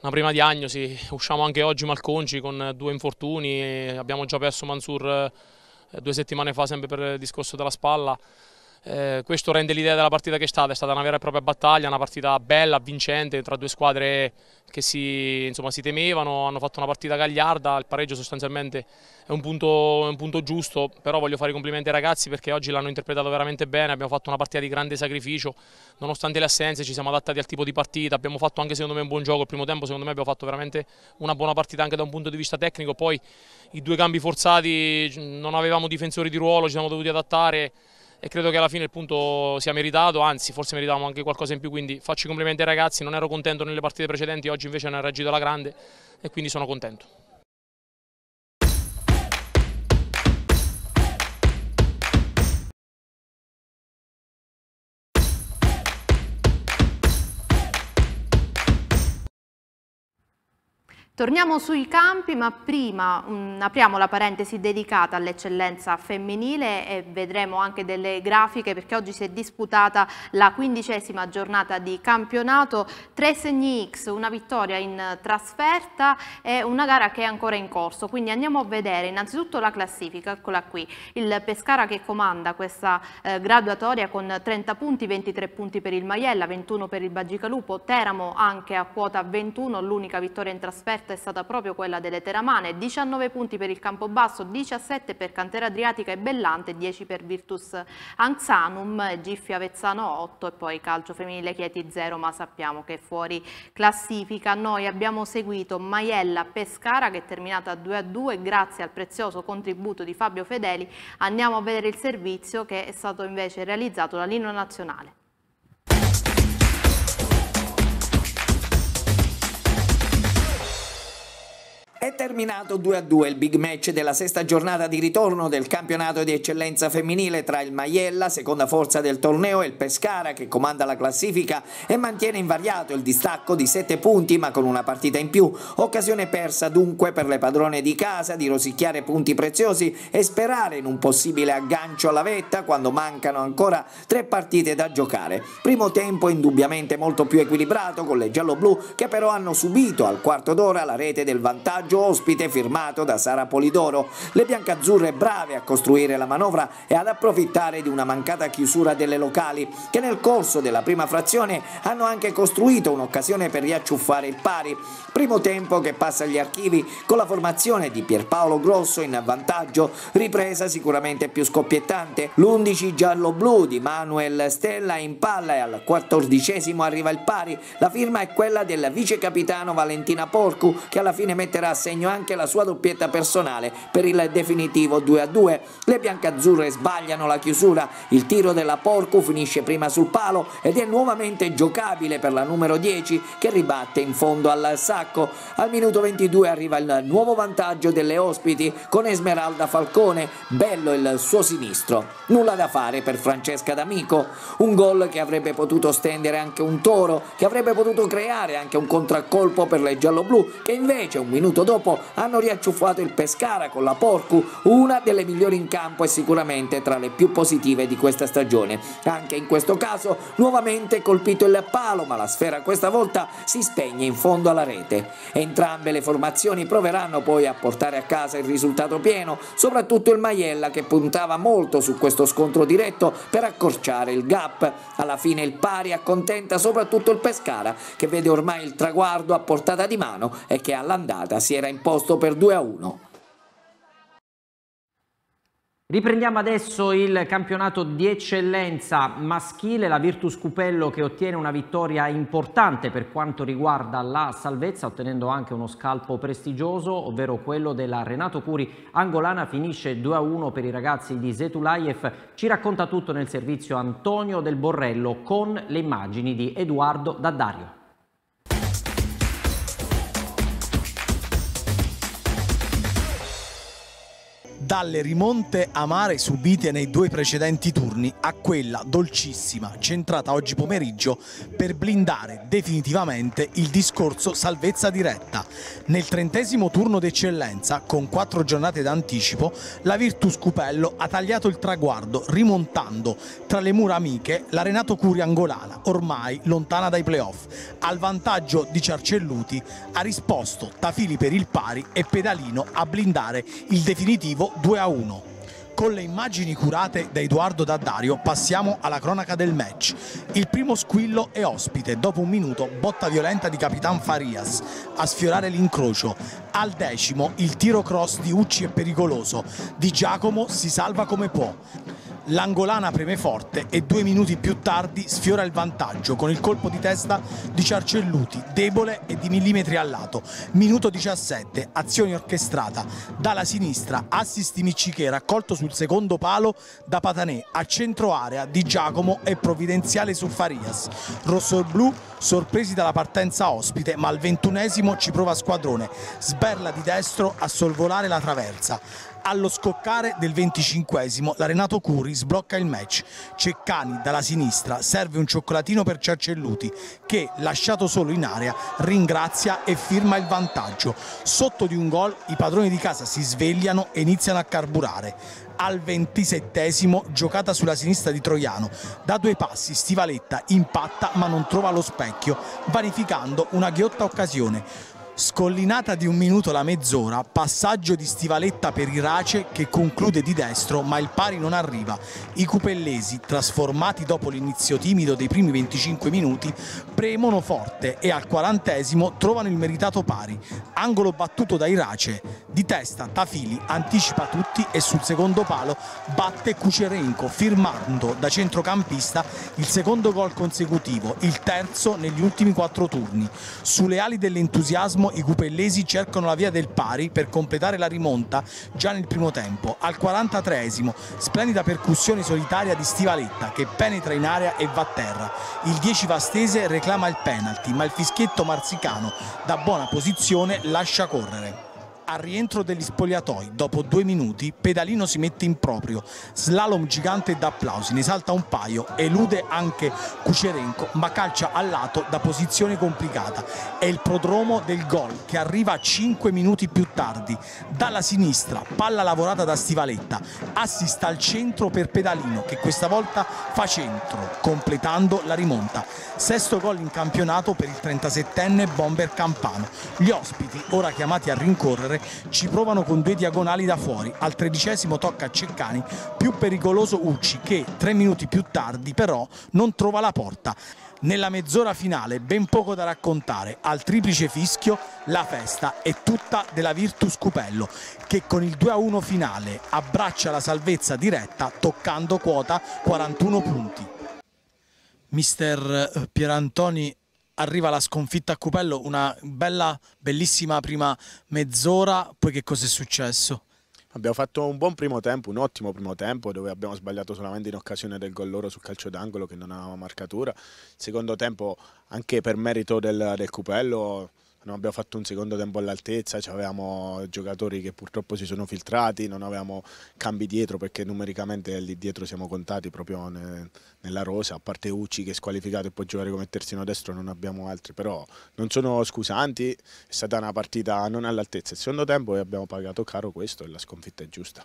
una prima diagnosi. Usciamo anche oggi malconci con due infortuni, abbiamo già perso Mansur eh, due settimane fa sempre per il discorso della spalla. Eh, questo rende l'idea della partita che è stata, è stata una vera e propria battaglia, una partita bella, vincente tra due squadre che si, insomma, si temevano, hanno fatto una partita gagliarda, il pareggio sostanzialmente è un, punto, è un, punto, giusto, però voglio fare i complimenti ai ragazzi perché oggi l'hanno interpretato veramente bene, abbiamo fatto una partita di grande sacrificio, nonostante le assenze ci siamo adattati al tipo di partita, abbiamo fatto anche secondo me un buon gioco, il primo tempo secondo me abbiamo fatto veramente una buona partita anche da un punto di vista tecnico, poi i due cambi forzati, non avevamo difensori di ruolo, ci siamo dovuti adattare e credo che alla fine il punto sia meritato, anzi forse meritavamo anche qualcosa in più, quindi faccio i complimenti ai ragazzi, non ero contento nelle partite precedenti, oggi invece hanno reagito alla grande e quindi sono contento. Torniamo sui campi, ma prima um, apriamo la parentesi dedicata all'eccellenza femminile e vedremo anche delle grafiche perché oggi si è disputata la quindicesima giornata di campionato, tre segni X, una vittoria in trasferta e una gara che è ancora in corso, quindi andiamo a vedere innanzitutto la classifica, eccola qui, il Pescara che comanda questa eh, graduatoria con 30 punti, 23 punti per il Maiella, 21 per il Bagicalupo, Teramo anche a quota 21, l'unica vittoria in trasferta scoperta è stata proprio quella delle Teramane, 19 punti per il Campobasso, 17 per Cantera Adriatica e Bellante, 10 per Virtus Anxanum, Giffi Avezzano 8 e poi Calcio Femminile Chieti 0, ma sappiamo che è fuori classifica. Noi abbiamo seguito Maiella Pescara che è terminata 2 a 2 grazie al prezioso contributo di Fabio Fedeli. Andiamo a vedere il servizio che è stato invece realizzato da Lino Nazionale. È terminato 2-2 il big match della sesta giornata di ritorno del campionato di eccellenza femminile tra il Maiella, seconda forza del torneo, e il Pescara che comanda la classifica e mantiene invariato il distacco di 7 punti ma con una partita in più. Occasione persa dunque per le padrone di casa di rosicchiare punti preziosi e sperare in un possibile aggancio alla vetta quando mancano ancora tre partite da giocare. Primo tempo indubbiamente molto più equilibrato con le giallo-blu che però hanno subito al quarto d'ora la rete del vantaggio messaggio ospite firmato da Sara Polidoro. Le biancazzurre brave a costruire la manovra e ad approfittare di una mancata chiusura delle locali, che nel corso della prima frazione hanno anche costruito un'occasione per riacciuffare il pari. Primo tempo che passa agli archivi con la formazione di Pierpaolo Grosso in vantaggio, ripresa sicuramente più scoppiettante. L'11 giallo-blu di Manuel Stella in palla e al quattordicesimo arriva il pari. La firma è quella del vice capitano Valentina Porcu che alla fine metterà a segno anche la sua doppietta personale per il definitivo 2-2. Le biancazzurre sbagliano la chiusura, il tiro della Porcu finisce prima sul palo ed è nuovamente giocabile per la numero 10 che ribatte in fondo al sacco attacco. Al minuto 22 arriva il nuovo vantaggio delle ospiti con Esmeralda Falcone, bello il suo sinistro. Nulla da fare per Francesca D'Amico, un gol che avrebbe potuto stendere anche un toro, che avrebbe potuto creare anche un contraccolpo per le gialloblu, che invece un minuto dopo hanno riacciuffato il Pescara con la Porcu, una delle migliori in campo e sicuramente tra le più positive di questa stagione. Anche in questo caso nuovamente colpito il palo, ma la sfera questa volta si spegne in fondo alla rete parte. Entrambe le formazioni proveranno poi a portare a casa il risultato pieno, soprattutto il Maiella che puntava molto su questo scontro diretto per accorciare il gap. Alla fine il pari accontenta soprattutto il Pescara che vede ormai il traguardo a portata di mano e che all'andata si era imposto per 2 a 1. Riprendiamo adesso il campionato di eccellenza maschile, la Virtus Cupello che ottiene una vittoria importante per quanto riguarda la salvezza, ottenendo anche uno scalpo prestigioso, ovvero quello della Renato Curi Angolana, finisce 2-1 per i ragazzi di Zetulayev. Ci racconta tutto nel servizio Antonio del Borrello con le immagini di Edoardo Daddario. dalle rimonte amare subite nei due precedenti turni a quella dolcissima centrata oggi pomeriggio per blindare definitivamente il discorso salvezza diretta. Nel trentesimo turno d'eccellenza, con quattro giornate d'anticipo, la Virtus Cupello ha tagliato il traguardo rimontando tra le mura amiche la Renato Curi angolana, ormai lontana dai playoff. Al vantaggio di Ciarcelluti ha risposto Tafili per il pari e Pedalino a blindare il definitivo 2 a 1. Con le immagini curate da Edoardo Daddario passiamo alla cronaca del match. Il primo squillo è ospite, dopo un minuto botta violenta di Capitan Farias a sfiorare l'incrocio. Al decimo il tiro cross di Ucci è pericoloso, Di Giacomo si salva come può l'angolana preme forte e due minuti più tardi sfiora il vantaggio con il colpo di testa di Ciarcelluti, debole e di millimetri al lato. Minuto 17, azione orchestrata dalla sinistra, assist di Miccichè raccolto sul secondo palo da Patanè a centro area di Giacomo e provvidenziale su Farias. Rosso e blu sorpresi dalla partenza ospite ma al ventunesimo ci prova Squadrone, sberla di destro a solvolare la traversa. Allo scoccare del 25 l'Arenato Curi sblocca il match. Ceccani dalla sinistra serve un cioccolatino per Ciarcelluti che, lasciato solo in area, ringrazia e firma il vantaggio. Sotto di un gol i padroni di casa si svegliano e iniziano a carburare. Al 27 giocata sulla sinistra di Troiano. Da due passi Stivaletta impatta ma non trova lo specchio, vanificando una ghiotta occasione Scollinata di un minuto la mezz'ora, passaggio di stivaletta per Irace che conclude di destro ma il pari non arriva. I cupellesi, trasformati dopo l'inizio timido dei primi 25 minuti, premono forte e al quarantesimo trovano il meritato pari. Angolo battuto da Irace. Di testa Tafili anticipa tutti e sul secondo palo batte Cucerenco firmando da centrocampista il secondo gol consecutivo, il terzo negli ultimi quattro turni. Sulle ali dell'entusiasmo i cupellesi cercano la via del pari per completare la rimonta già nel primo tempo. Al 43esimo, splendida percussione solitaria di Stivaletta che penetra in area e va a terra. Il 10 Vastese reclama il penalty, ma il fischietto marzicano da buona posizione lascia correre. Al rientro degli spogliatoi, dopo due minuti, Pedalino si mette in proprio, slalom gigante d'applausi, ne salta un paio, elude anche Cucerenco, ma calcia al lato da posizione complicata. È il prodromo del gol che arriva 5 minuti più tardi. Dalla sinistra, palla lavorata da Stivaletta, assista al centro per Pedalino che questa volta fa centro, completando la rimonta. Sesto gol in campionato per il 37enne Bomber Campano. Gli ospiti, ora chiamati a rincorrere, Gutierrez ci provano con due diagonali da fuori. Al tredicesimo tocca a Ceccani, più pericoloso Ucci che tre minuti più tardi però non trova la porta. Nella mezz'ora finale ben poco da raccontare, al triplice fischio la festa è tutta della Virtus Cupello che con il 2-1 finale abbraccia la salvezza diretta toccando quota 41 punti. Mister Pierantoni arriva la sconfitta a Cupello, una bella, bellissima prima mezz'ora, poi che cosa è successo? Abbiamo fatto un buon primo tempo, un ottimo primo tempo, dove abbiamo sbagliato solamente in occasione del gol loro sul calcio d'angolo che non aveva marcatura. Secondo tempo, anche per merito del, del Cupello, non abbiamo fatto un secondo tempo all'altezza, avevamo giocatori che purtroppo si sono filtrati, non avevamo cambi dietro perché numericamente lì dietro siamo contati proprio ne, nella rosa, a parte Ucci che è squalificato e può giocare come terzino destro, non abbiamo altri, però non sono scusanti, è stata una partita non all'altezza il secondo tempo e abbiamo pagato caro questo e la sconfitta è giusta.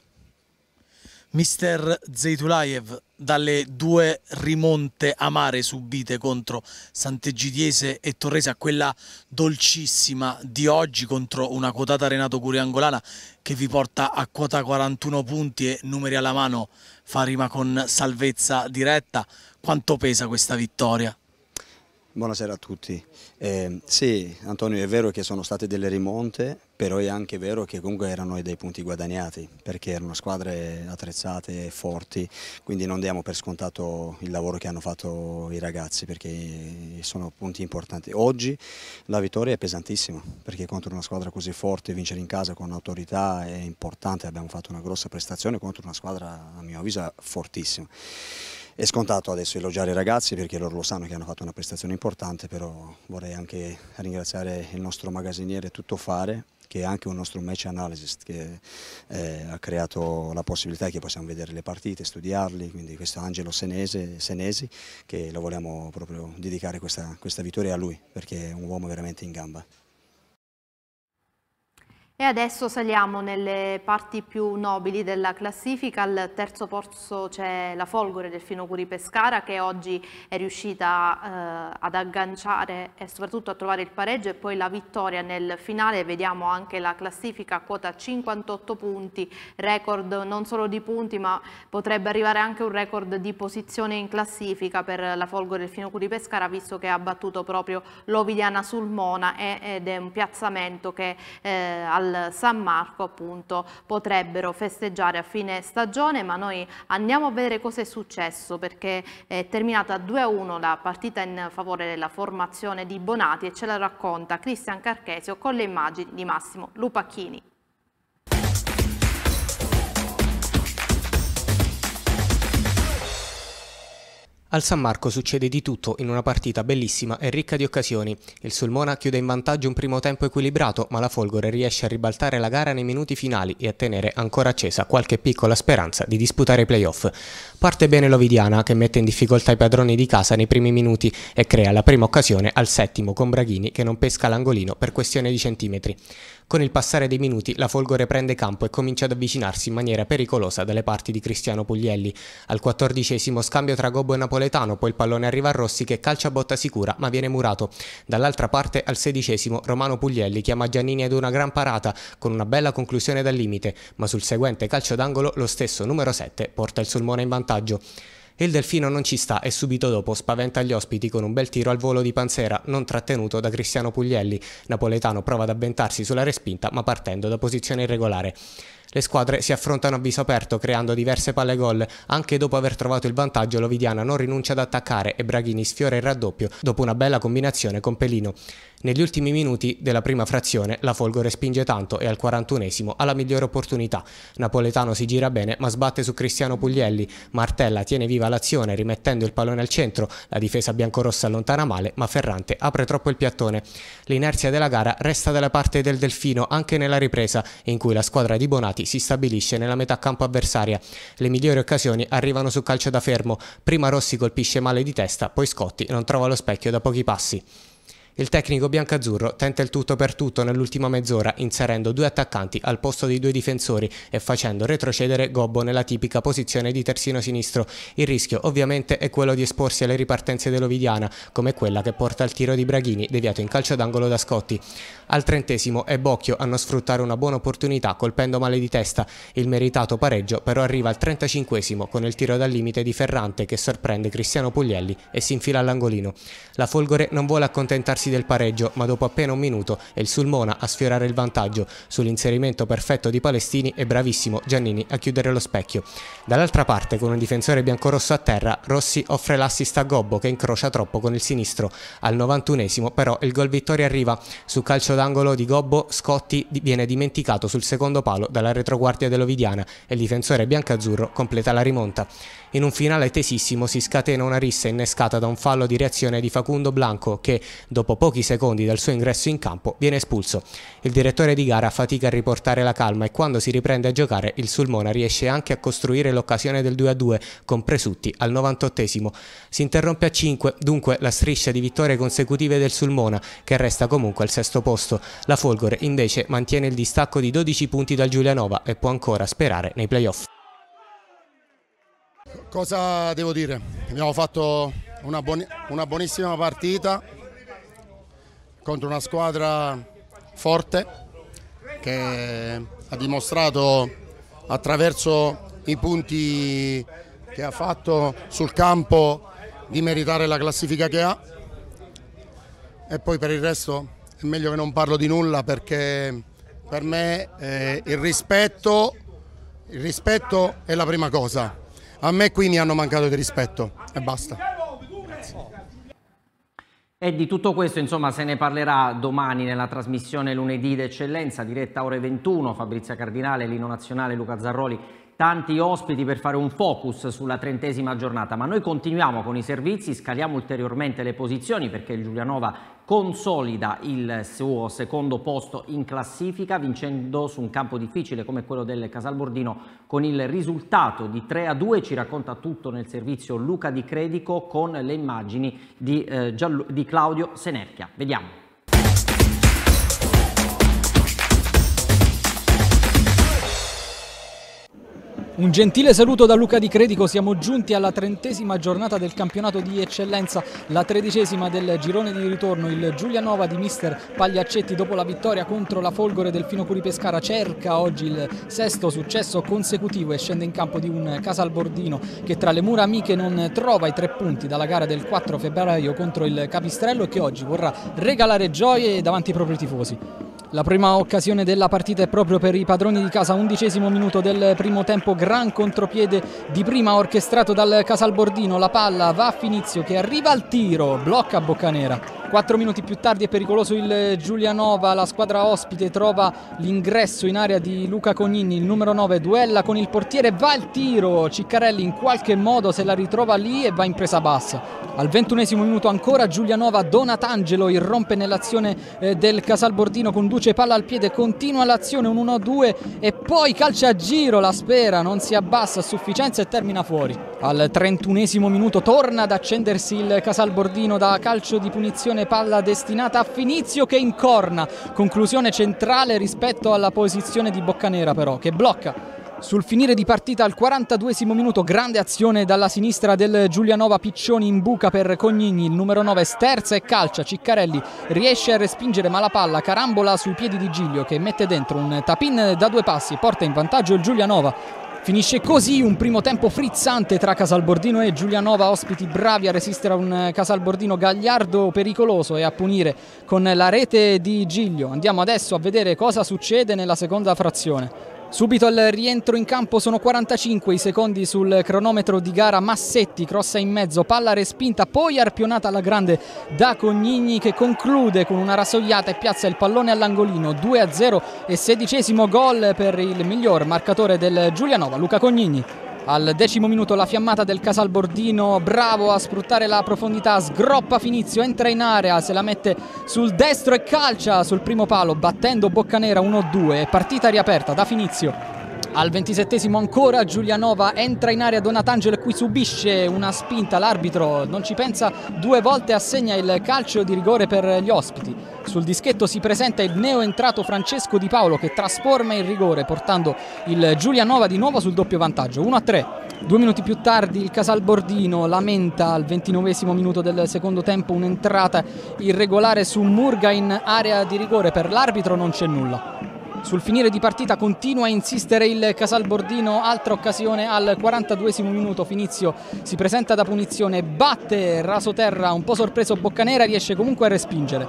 Mister Zeitulaev, dalle due rimonte amare subite contro Sant'Egidiese e Torrese a quella dolcissima di oggi contro una quotata Renato Curiangolana che vi porta a quota 41 punti e numeri alla mano fa rima con salvezza diretta, quanto pesa questa vittoria? Buonasera a tutti. Eh, sì, Antonio, è vero che sono state delle rimonte, però è anche vero che comunque erano dei punti guadagnati, perché erano squadre attrezzate, forti, quindi non diamo per scontato il lavoro che hanno fatto i ragazzi, perché sono punti importanti. Oggi la vittoria è pesantissima, perché contro una squadra così forte vincere in casa con autorità è importante, abbiamo fatto una grossa prestazione contro una squadra, a mio avviso, fortissima. È scontato adesso elogiare i ragazzi perché loro lo sanno che hanno fatto una prestazione importante, però vorrei anche ringraziare il nostro magazziniere Tuttofare che è anche un nostro match analyst che eh, ha creato la possibilità che possiamo vedere le partite, studiarli, quindi questo Angelo Senese, Senesi che lo vogliamo proprio dedicare questa, questa vittoria a lui perché è un uomo veramente in gamba. E adesso saliamo nelle parti più nobili della classifica, al terzo posto c'è la Folgore del Curi Pescara che oggi è riuscita eh, ad agganciare e soprattutto a trovare il pareggio e poi la vittoria nel finale, vediamo anche la classifica a quota 58 punti, record non solo di punti ma potrebbe arrivare anche un record di posizione in classifica per la Folgore del Curi Pescara visto che ha battuto proprio l'Ovidiana Sulmona ed è un piazzamento che eh, al San Marco appunto potrebbero festeggiare a fine stagione ma noi andiamo a vedere cosa è successo perché è terminata 2-1 la partita in favore della formazione di Bonati e ce la racconta Cristian Carchesio con le immagini di Massimo Lupacchini. Al San Marco succede di tutto in una partita bellissima e ricca di occasioni. Il Sulmona chiude in vantaggio un primo tempo equilibrato, ma la Folgore riesce a ribaltare la gara nei minuti finali e a tenere ancora accesa qualche piccola speranza di disputare i playoff. Parte bene l'Ovidiana, che mette in difficoltà i padroni di casa nei primi minuti e crea la prima occasione al settimo con Braghini, che non pesca l'angolino per questione di centimetri. Con il passare dei minuti la Folgore prende campo e comincia ad avvicinarsi in maniera pericolosa dalle parti di Cristiano Puglielli. Al quattordicesimo scambio tra Gobbo e Napoletano, poi il pallone arriva a Rossi che calcia a botta sicura ma viene murato. Dall'altra parte al sedicesimo Romano Puglielli chiama Giannini ad una gran parata con una bella conclusione dal limite, ma sul seguente calcio d'angolo lo stesso numero 7 porta il Sulmone in vantaggio. Il delfino non ci sta e subito dopo spaventa gli ospiti con un bel tiro al volo di Panzera, non trattenuto da Cristiano Puglielli. Napoletano prova ad avventarsi sulla respinta ma partendo da posizione irregolare. Le squadre si affrontano a viso aperto creando diverse palle gol. Anche dopo aver trovato il vantaggio l'Ovidiana non rinuncia ad attaccare e Braghini sfiora il raddoppio dopo una bella combinazione con Pelino. Negli ultimi minuti della prima frazione la Folgore spinge tanto e al 41esimo ha la migliore opportunità. Napoletano si gira bene ma sbatte su Cristiano Puglielli. Martella tiene viva l'azione rimettendo il pallone al centro. La difesa biancorossa allontana male ma Ferrante apre troppo il piattone. L'inerzia della gara resta dalla parte del Delfino anche nella ripresa in cui la squadra di Bonatti Infatti si stabilisce nella metà campo avversaria. Le migliori occasioni arrivano su calcio da fermo. Prima Rossi colpisce male di testa, poi Scotti non trova lo specchio da pochi passi. Il tecnico biancazzurro tenta il tutto per tutto nell'ultima mezz'ora inserendo due attaccanti al posto dei due difensori e facendo retrocedere Gobbo nella tipica posizione di terzino sinistro. Il rischio ovviamente è quello di esporsi alle ripartenze dell'Ovidiana come quella che porta al tiro di Braghini deviato in calcio d'angolo da Scotti. Al trentesimo è Bocchio a non sfruttare una buona opportunità colpendo male di testa. Il meritato pareggio però arriva al trentacinquesimo con il tiro dal limite di Ferrante che sorprende Cristiano Puglielli e si infila all'angolino. La Folgore non vuole accontentarsi avvalersi del pareggio, ma dopo appena un minuto è il Sulmona a sfiorare il vantaggio sull'inserimento perfetto di Palestini e bravissimo Giannini a chiudere lo specchio. Dall'altra parte, con un difensore biancorosso a terra, Rossi offre l'assist a Gobbo che incrocia troppo con il sinistro. Al 91esimo però il gol vittoria arriva. Su calcio d'angolo di Gobbo, Scotti viene dimenticato sul secondo palo dalla retroguardia dell'Ovidiana e il difensore biancazzurro completa la rimonta. In un finale tesissimo si scatena una rissa innescata da un fallo di reazione di Facundo Blanco che, dopo pochi secondi dal suo ingresso in campo, viene espulso. Il direttore di gara fatica a riportare la calma e quando si riprende a giocare il Sulmona riesce anche a costruire l'occasione del 2-2 con Presutti al 98 Si interrompe a 5, dunque la striscia di vittorie consecutive del Sulmona che resta comunque al sesto posto. La Folgore invece mantiene il distacco di 12 punti dal Giulianova e può ancora sperare nei playoff. Cosa devo dire? Abbiamo fatto una, buoni, una buonissima partita contro una squadra forte che ha dimostrato attraverso i punti che ha fatto sul campo di meritare la classifica che ha e poi per il resto è meglio che non parlo di nulla perché per me eh, il, rispetto, il rispetto è la prima cosa a me qui mi hanno mancato di rispetto e basta. E di tutto questo insomma se ne parlerà domani nella trasmissione lunedì d'eccellenza, diretta ore 21, Fabrizia Cardinale, Lino Nazionale, Luca Zarroli tanti ospiti per fare un focus sulla trentesima giornata, ma noi continuiamo con i servizi, scaliamo ulteriormente le posizioni perché il Giulianova consolida il suo secondo posto in classifica vincendo su un campo difficile come quello del Casalbordino con il risultato di 3 a 2, ci racconta tutto nel servizio Luca Di Credico con le immagini di, eh, di Claudio Senerchia. Vediamo. Un gentile saluto da Luca Di Credico, siamo giunti alla trentesima giornata del campionato di eccellenza, la tredicesima del girone di ritorno, il Giulianova di mister Pagliaccetti dopo la vittoria contro la Folgore Delfino Curi Pescara cerca oggi il sesto successo consecutivo e scende in campo di un Casalbordino che tra le mura amiche non trova i tre punti dalla gara del 4 febbraio contro il Capistrello e che oggi vorrà regalare gioie davanti ai propri tifosi. La prima occasione della partita è proprio per i padroni di casa, undicesimo minuto del primo tempo, gran contropiede di prima orchestrato dal Casalbordino, la palla va a Finizio che arriva al tiro, blocca Boccanera. 4 minuti più tardi è pericoloso il Giulianova, la squadra ospite trova l'ingresso in area di Luca Cognini, il numero 9 duella con il portiere, va il tiro, Ciccarelli in qualche modo se la ritrova lì e va in presa bassa. Al ventunesimo minuto ancora Giulianova, Donatangelo irrompe nell'azione eh, del Casalbordino, conduce palla al piede, continua l'azione, un 1-2 e poi calcia a giro, la spera non si abbassa a sufficienza e termina fuori. Al trentunesimo minuto torna ad accendersi il Casalbordino da calcio di punizione conclusione palla destinata a Finizio che incorna, conclusione centrale rispetto alla posizione di Boccanera però che blocca. Sul finire di partita al 42 minuto, grande azione dalla sinistra del Giulianova Piccioni in buca per Cognini, il numero 9 sterza e calcia, Ciccarelli riesce a respingere ma la palla carambola sui piedi di Giglio che mette dentro un tapin da due passi, porta in vantaggio il Giulianova Finisce così un primo tempo frizzante tra Casalbordino e Giulianova, ospiti bravi a resistere a un eh, Casalbordino gagliardo pericoloso e a punire con la rete di Giglio. Andiamo adesso a vedere cosa succede nella seconda frazione. Subito al rientro in campo sono 45 i secondi sul cronometro di gara Massetti, crossa in mezzo, palla respinta, poi arpionata alla grande da Cognigni che conclude con una rasoiata e piazza il pallone all'angolino 2-0 e sedicesimo gol per il miglior marcatore del Giulianova, Luca Cognigni. Al decimo minuto la fiammata del Casal Bordino, bravo a sfruttare la profondità, sgroppa Finizio, entra in area, se la mette sul destro e calcia sul primo palo, battendo Boccanera 1-2. Partita riaperta da Finizio. Al ventisettesimo ancora Giulianova entra in area Donatangelo a cui subisce una spinta, l'arbitro non ci pensa due volte, assegna il calcio di rigore per gli ospiti. Sul dischetto si presenta il neo entrato Francesco Di Paolo che trasforma il rigore portando il Giulianova di nuovo sul doppio vantaggio, 1-3. Due minuti più tardi il Casal Bordino lamenta al ventinovesimo minuto del secondo tempo un'entrata irregolare su Murga in area di rigore, per l'arbitro non c'è nulla. Sul finire di partita continua a insistere il Casal Bordino, altra occasione al 42esimo minuto, Finizio si presenta da punizione, batte raso terra, un po' sorpreso Boccanera, riesce comunque a respingere.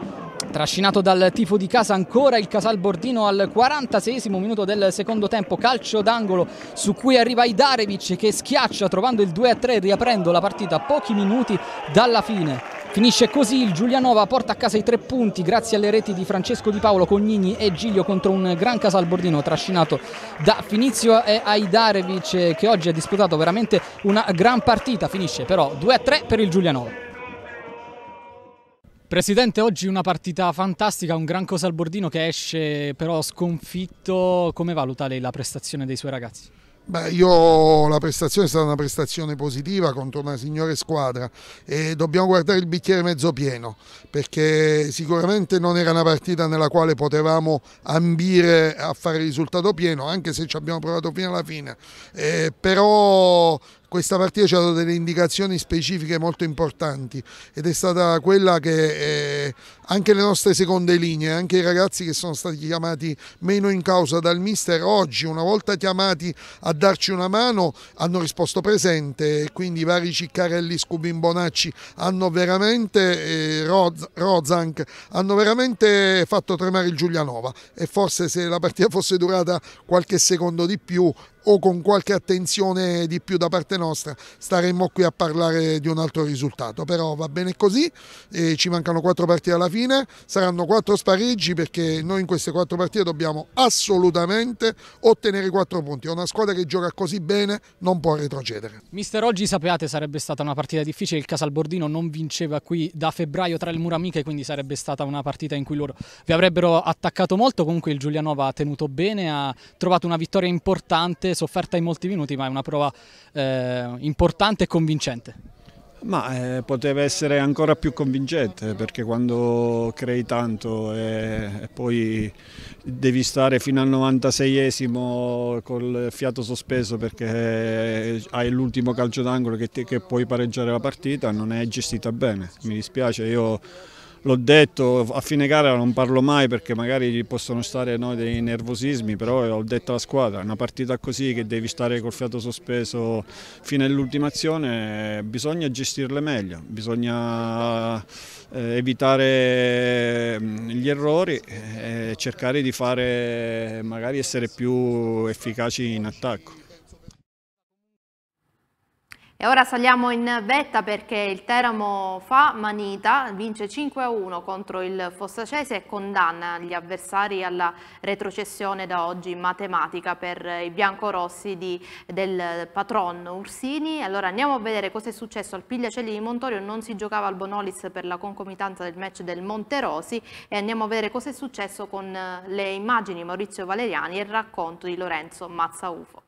Trascinato dal tifo di casa ancora il Casal Bordino al 46esimo minuto del secondo tempo, calcio d'angolo su cui arriva Idarevic che schiaccia trovando il 2-3 riaprendo la partita a pochi minuti dalla fine. Finisce così il Giulianova, porta a casa i tre punti grazie alle reti di Francesco Di Paolo, Cognini e Giglio contro un gran Casalbordino trascinato da Finizio e Aidarevic che oggi ha disputato veramente una gran partita. Finisce però 2-3 per il Giulianova. Presidente, oggi una partita fantastica, un gran Casalbordino che esce però sconfitto. Come valuta lei la prestazione dei suoi ragazzi? Beh, io la prestazione è stata una prestazione positiva contro una signore squadra e dobbiamo guardare il bicchiere mezzo pieno perché sicuramente non era una partita nella quale potevamo ambire a fare risultato pieno anche se ci abbiamo provato fino alla fine, eh, però questa partita ci ha dato delle indicazioni specifiche molto importanti ed è stata quella che eh, anche le nostre seconde linee, anche i ragazzi che sono stati chiamati meno in causa dal mister oggi, una volta chiamati a darci una mano, hanno risposto presente e quindi vari Ciccarelli, Scubin Bonacci hanno veramente, eh, Roz, Rozank, hanno veramente fatto tremare il Giulianova e forse se la partita fosse durata qualche secondo di più o con qualche attenzione di più da parte nostra staremmo qui a parlare di un altro risultato, però va bene così, eh, ci mancano quattro partite alla fine, saranno quattro spareggi perché noi in queste quattro partite dobbiamo assolutamente ottenere quattro punti, è una squadra che gioca così bene non può retrocedere. Mister, oggi sapevate sarebbe stata una partita difficile, il Casalbordino non vinceva qui da febbraio tra le Muramiche quindi sarebbe stata una partita in cui loro vi avrebbero attaccato molto, comunque il Giulianova ha tenuto bene, ha trovato una vittoria importante sofferta in molti minuti, ma è una prova eh, importante e convincente. Ma eh, poteva essere ancora più convincente perché quando crei tanto e, eh, e poi devi stare fino al 96esimo col fiato sospeso perché eh, hai l'ultimo calcio d'angolo che, che puoi pareggiare la partita, non è gestita bene. Mi dispiace, io l'ho detto, a fine gara non parlo mai perché magari possono stare no, dei nervosismi, però ho detto alla squadra, una partita così che devi stare col fiato sospeso fino all'ultima azione, bisogna gestirle meglio, bisogna eh, evitare mm, gli errori e cercare di fare, magari essere più efficaci in attacco. E ora saliamo in vetta perché il Teramo fa manita, vince 5-1 contro il Fossacese e condanna gli avversari alla retrocessione da oggi in matematica per i biancorossi di, del patron Ursini. Allora andiamo a vedere cosa è successo al Pigliacelli di Montorio, non si giocava al Bonolis per la concomitanza del match del Monterosi e andiamo a vedere cosa è successo con eh, le immagini Maurizio Valeriani e il racconto di Lorenzo Mazzaufo.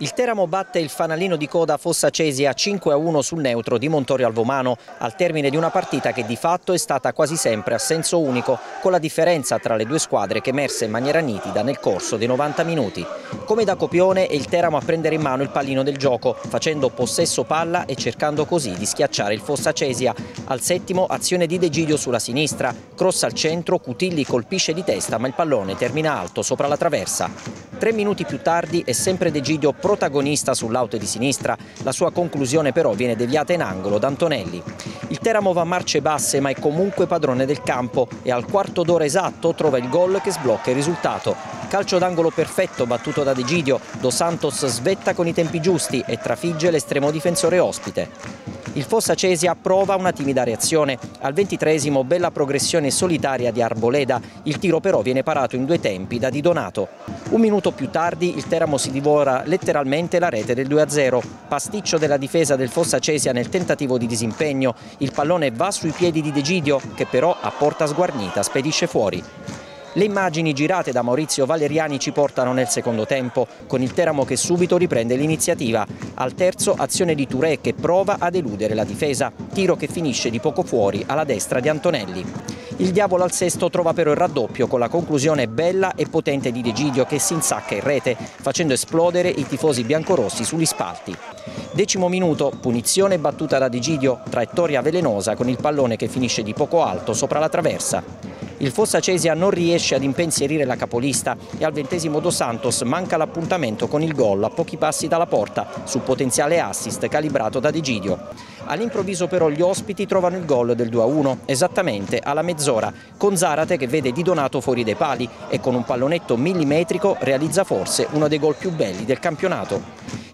Il Teramo batte il fanalino di coda Fossacesi a 5-1 sul neutro di Montorio Alvomano al termine di una partita che di fatto è stata quasi sempre a senso unico con la differenza tra le due squadre che emerse in maniera nitida nel corso dei 90 minuti. Come da copione è il Teramo a prendere in mano il pallino del gioco facendo possesso palla e cercando così di schiacciare il Fossa Cesia. Al settimo azione di De Degidio sulla sinistra, cross al centro, Cutilli colpisce di testa ma il pallone termina alto sopra la traversa. Tre minuti più tardi è sempre De Degidio protagonista sull'auto di sinistra, la sua conclusione però viene deviata in angolo da Antonelli. Il Teramo va a marce basse ma è comunque padrone del campo e al quarto d'ora esatto trova il gol che sblocca il risultato. Calcio d'angolo perfetto battuto da Degidio, Dos Santos svetta con i tempi giusti e trafigge l'estremo difensore ospite. Il Fossa Cesia prova una timida reazione. Al ventitresimo bella progressione solitaria di Arboleda, il tiro però viene parato in due tempi da Di Donato. Un minuto più tardi il Teramo si divora letteralmente la rete del 2-0. Pasticcio della difesa del Fossa Cesia nel tentativo di disimpegno. Il pallone va sui piedi di Degidio che però a porta sguarnita spedisce fuori. Le immagini girate da Maurizio Valeriani ci portano nel secondo tempo, con il Teramo che subito riprende l'iniziativa. Al terzo azione di Touré che prova ad eludere la difesa, tiro che finisce di poco fuori alla destra di Antonelli. Il diavolo al sesto trova però il raddoppio con la conclusione bella e potente di De Giglio che si insacca in rete, facendo esplodere i tifosi biancorossi sugli spalti. Decimo minuto, punizione battuta da Digidio, traiettoria velenosa con il pallone che finisce di poco alto sopra la traversa. Il Fossa Cesia non riesce ad impensierire la capolista e al ventesimo Dos Santos manca l'appuntamento con il gol a pochi passi dalla porta, su potenziale assist calibrato da Digidio. All'improvviso però gli ospiti trovano il gol del 2-1, esattamente alla mezz'ora, con Zarate che vede Di Donato fuori dai pali e con un pallonetto millimetrico realizza forse uno dei gol più belli del campionato.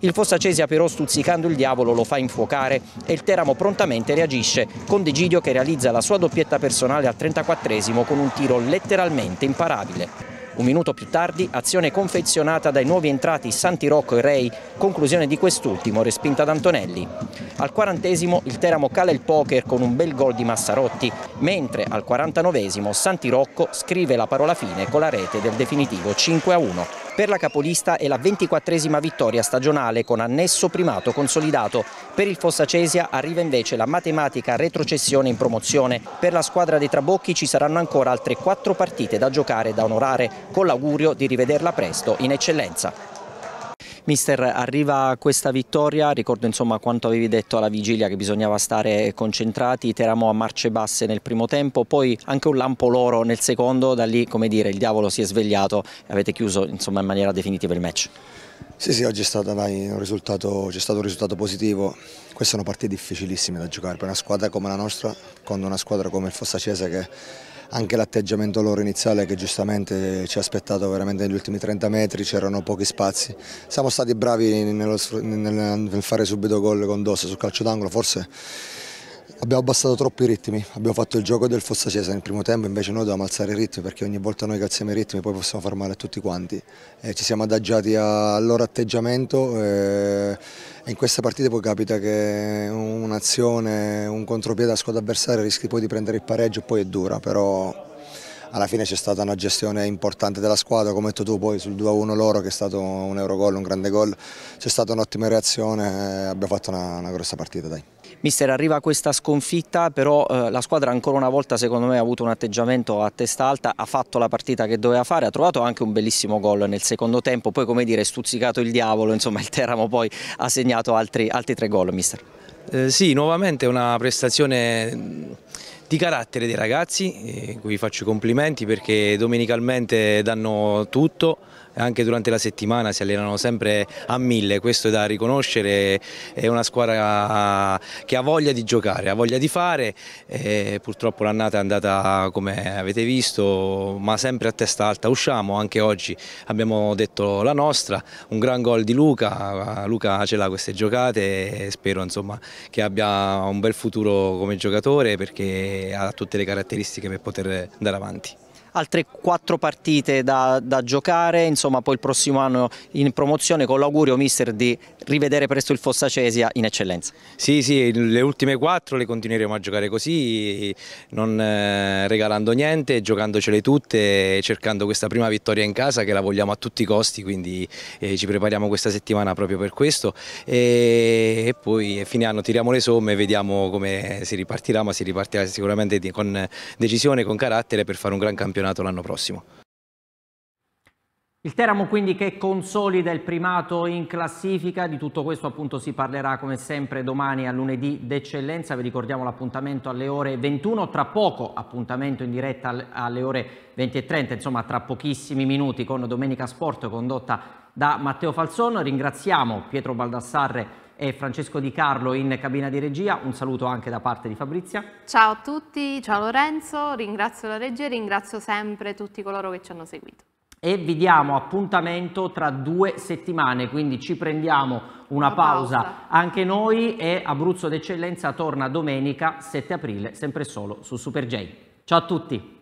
Il Fossacesia però stuzzicando il diavolo lo fa infuocare e il Teramo prontamente reagisce con Degidio che realizza la sua doppietta personale al 34 con un tiro letteralmente imparabile. Un minuto più tardi, azione confezionata dai nuovi entrati Santi Rocco e Rei, conclusione di quest'ultimo, respinta da Antonelli. Al quarantesimo il Teramo cala il poker con un bel gol di Massarotti, mentre al quarantanovesimo Santi Rocco scrive la parola fine con la rete del definitivo 5-1. Per la capolista è la ventiquattresima vittoria stagionale con annesso primato consolidato. Per il Fossacesia arriva invece la matematica retrocessione in promozione. Per la squadra dei Trabocchi ci saranno ancora altre quattro partite da giocare e da onorare con l'augurio di rivederla presto in eccellenza. Mister, arriva questa vittoria, ricordo insomma quanto avevi detto alla vigilia che bisognava stare concentrati, Teramo a marce basse nel primo tempo, poi anche un lampo loro nel secondo, da lì come dire il diavolo si è svegliato e avete chiuso insomma, in maniera definitiva il match. Sì, sì, oggi c'è stato, un risultato positivo, queste sono partite difficilissime da giocare per una squadra come la nostra, contro una squadra come il Fossa Fossacese che anche l'atteggiamento loro iniziale che giustamente ci ha aspettato veramente negli ultimi 30 metri, c'erano pochi spazi. Siamo stati bravi nello, nel, nel fare subito gol con Dossa sul calcio d'angolo, forse abbiamo abbassato troppi ritmi, abbiamo fatto il gioco del Fossa Fossacesa nel primo tempo, invece noi dovevamo alzare i ritmi perché ogni volta noi che alziamo i ritmi poi possiamo far male a tutti quanti. Eh, ci siamo adagiati al loro atteggiamento. Eh, in queste partite poi capita che un'azione, un contropiede a squadra avversaria rischi poi di prendere il pareggio, e poi è dura, però alla fine c'è stata una gestione importante della squadra, come hai detto tu poi sul 2-1 loro che è stato un euro gol, un grande gol, c'è stata un'ottima reazione, eh, abbiamo fatto una, una grossa partita dai. Mister, arriva questa sconfitta, però eh, la squadra ancora una volta secondo me ha avuto un atteggiamento a testa alta, ha fatto la partita che doveva fare, ha trovato anche un bellissimo gol nel secondo tempo, poi come dire stuzzicato il diavolo, insomma il Teramo poi ha segnato altri, altri tre gol, mister. Eh, sì, nuovamente una prestazione di carattere dei ragazzi, eh, cui faccio i complimenti perché domenicalmente danno tutto, anche durante la settimana si allenano sempre a mille, questo è da riconoscere, è una squadra che ha voglia di giocare, ha voglia di fare, purtroppo l'annata è andata come avete visto, ma sempre a testa alta usciamo, anche oggi abbiamo detto la nostra, un gran gol di Luca, Luca ce l'ha queste giocate e spero insomma, che abbia un bel futuro come giocatore perché ha tutte le caratteristiche per poter andare avanti altre quattro partite da, da giocare, insomma poi il prossimo anno in promozione con l'augurio mister di rivedere presto il Fossa Cesia in eccellenza. Sì, sì, le ultime quattro le continueremo a giocare così, non eh, regalando niente, giocandocele tutte, cercando questa prima vittoria in casa che la vogliamo a tutti i costi, quindi eh, ci prepariamo questa settimana proprio per questo e, e poi a fine anno tiriamo le somme e vediamo come si ripartirà, ma si ripartirà sicuramente con decisione, con carattere per fare un gran campionato campionato l'anno prossimo. Il Teramo quindi che consolida il primato in classifica, di tutto questo appunto si parlerà come sempre domani a lunedì d'eccellenza, vi ricordiamo l'appuntamento alle ore 21, tra poco appuntamento in diretta alle ore 20.30, insomma tra pochissimi minuti con Domenica Sport condotta da Matteo Falzon, ringraziamo Pietro Baldassarre e Francesco Di Carlo in cabina di regia. Un saluto anche da parte di Fabrizia. Ciao a tutti, ciao Lorenzo, ringrazio la regia e ringrazio sempre tutti coloro che ci hanno seguito. E vi diamo appuntamento tra due settimane, quindi ci prendiamo una, una pausa. pausa anche noi e Abruzzo d'Eccellenza torna domenica 7 aprile, sempre solo su Super J. Ciao a tutti!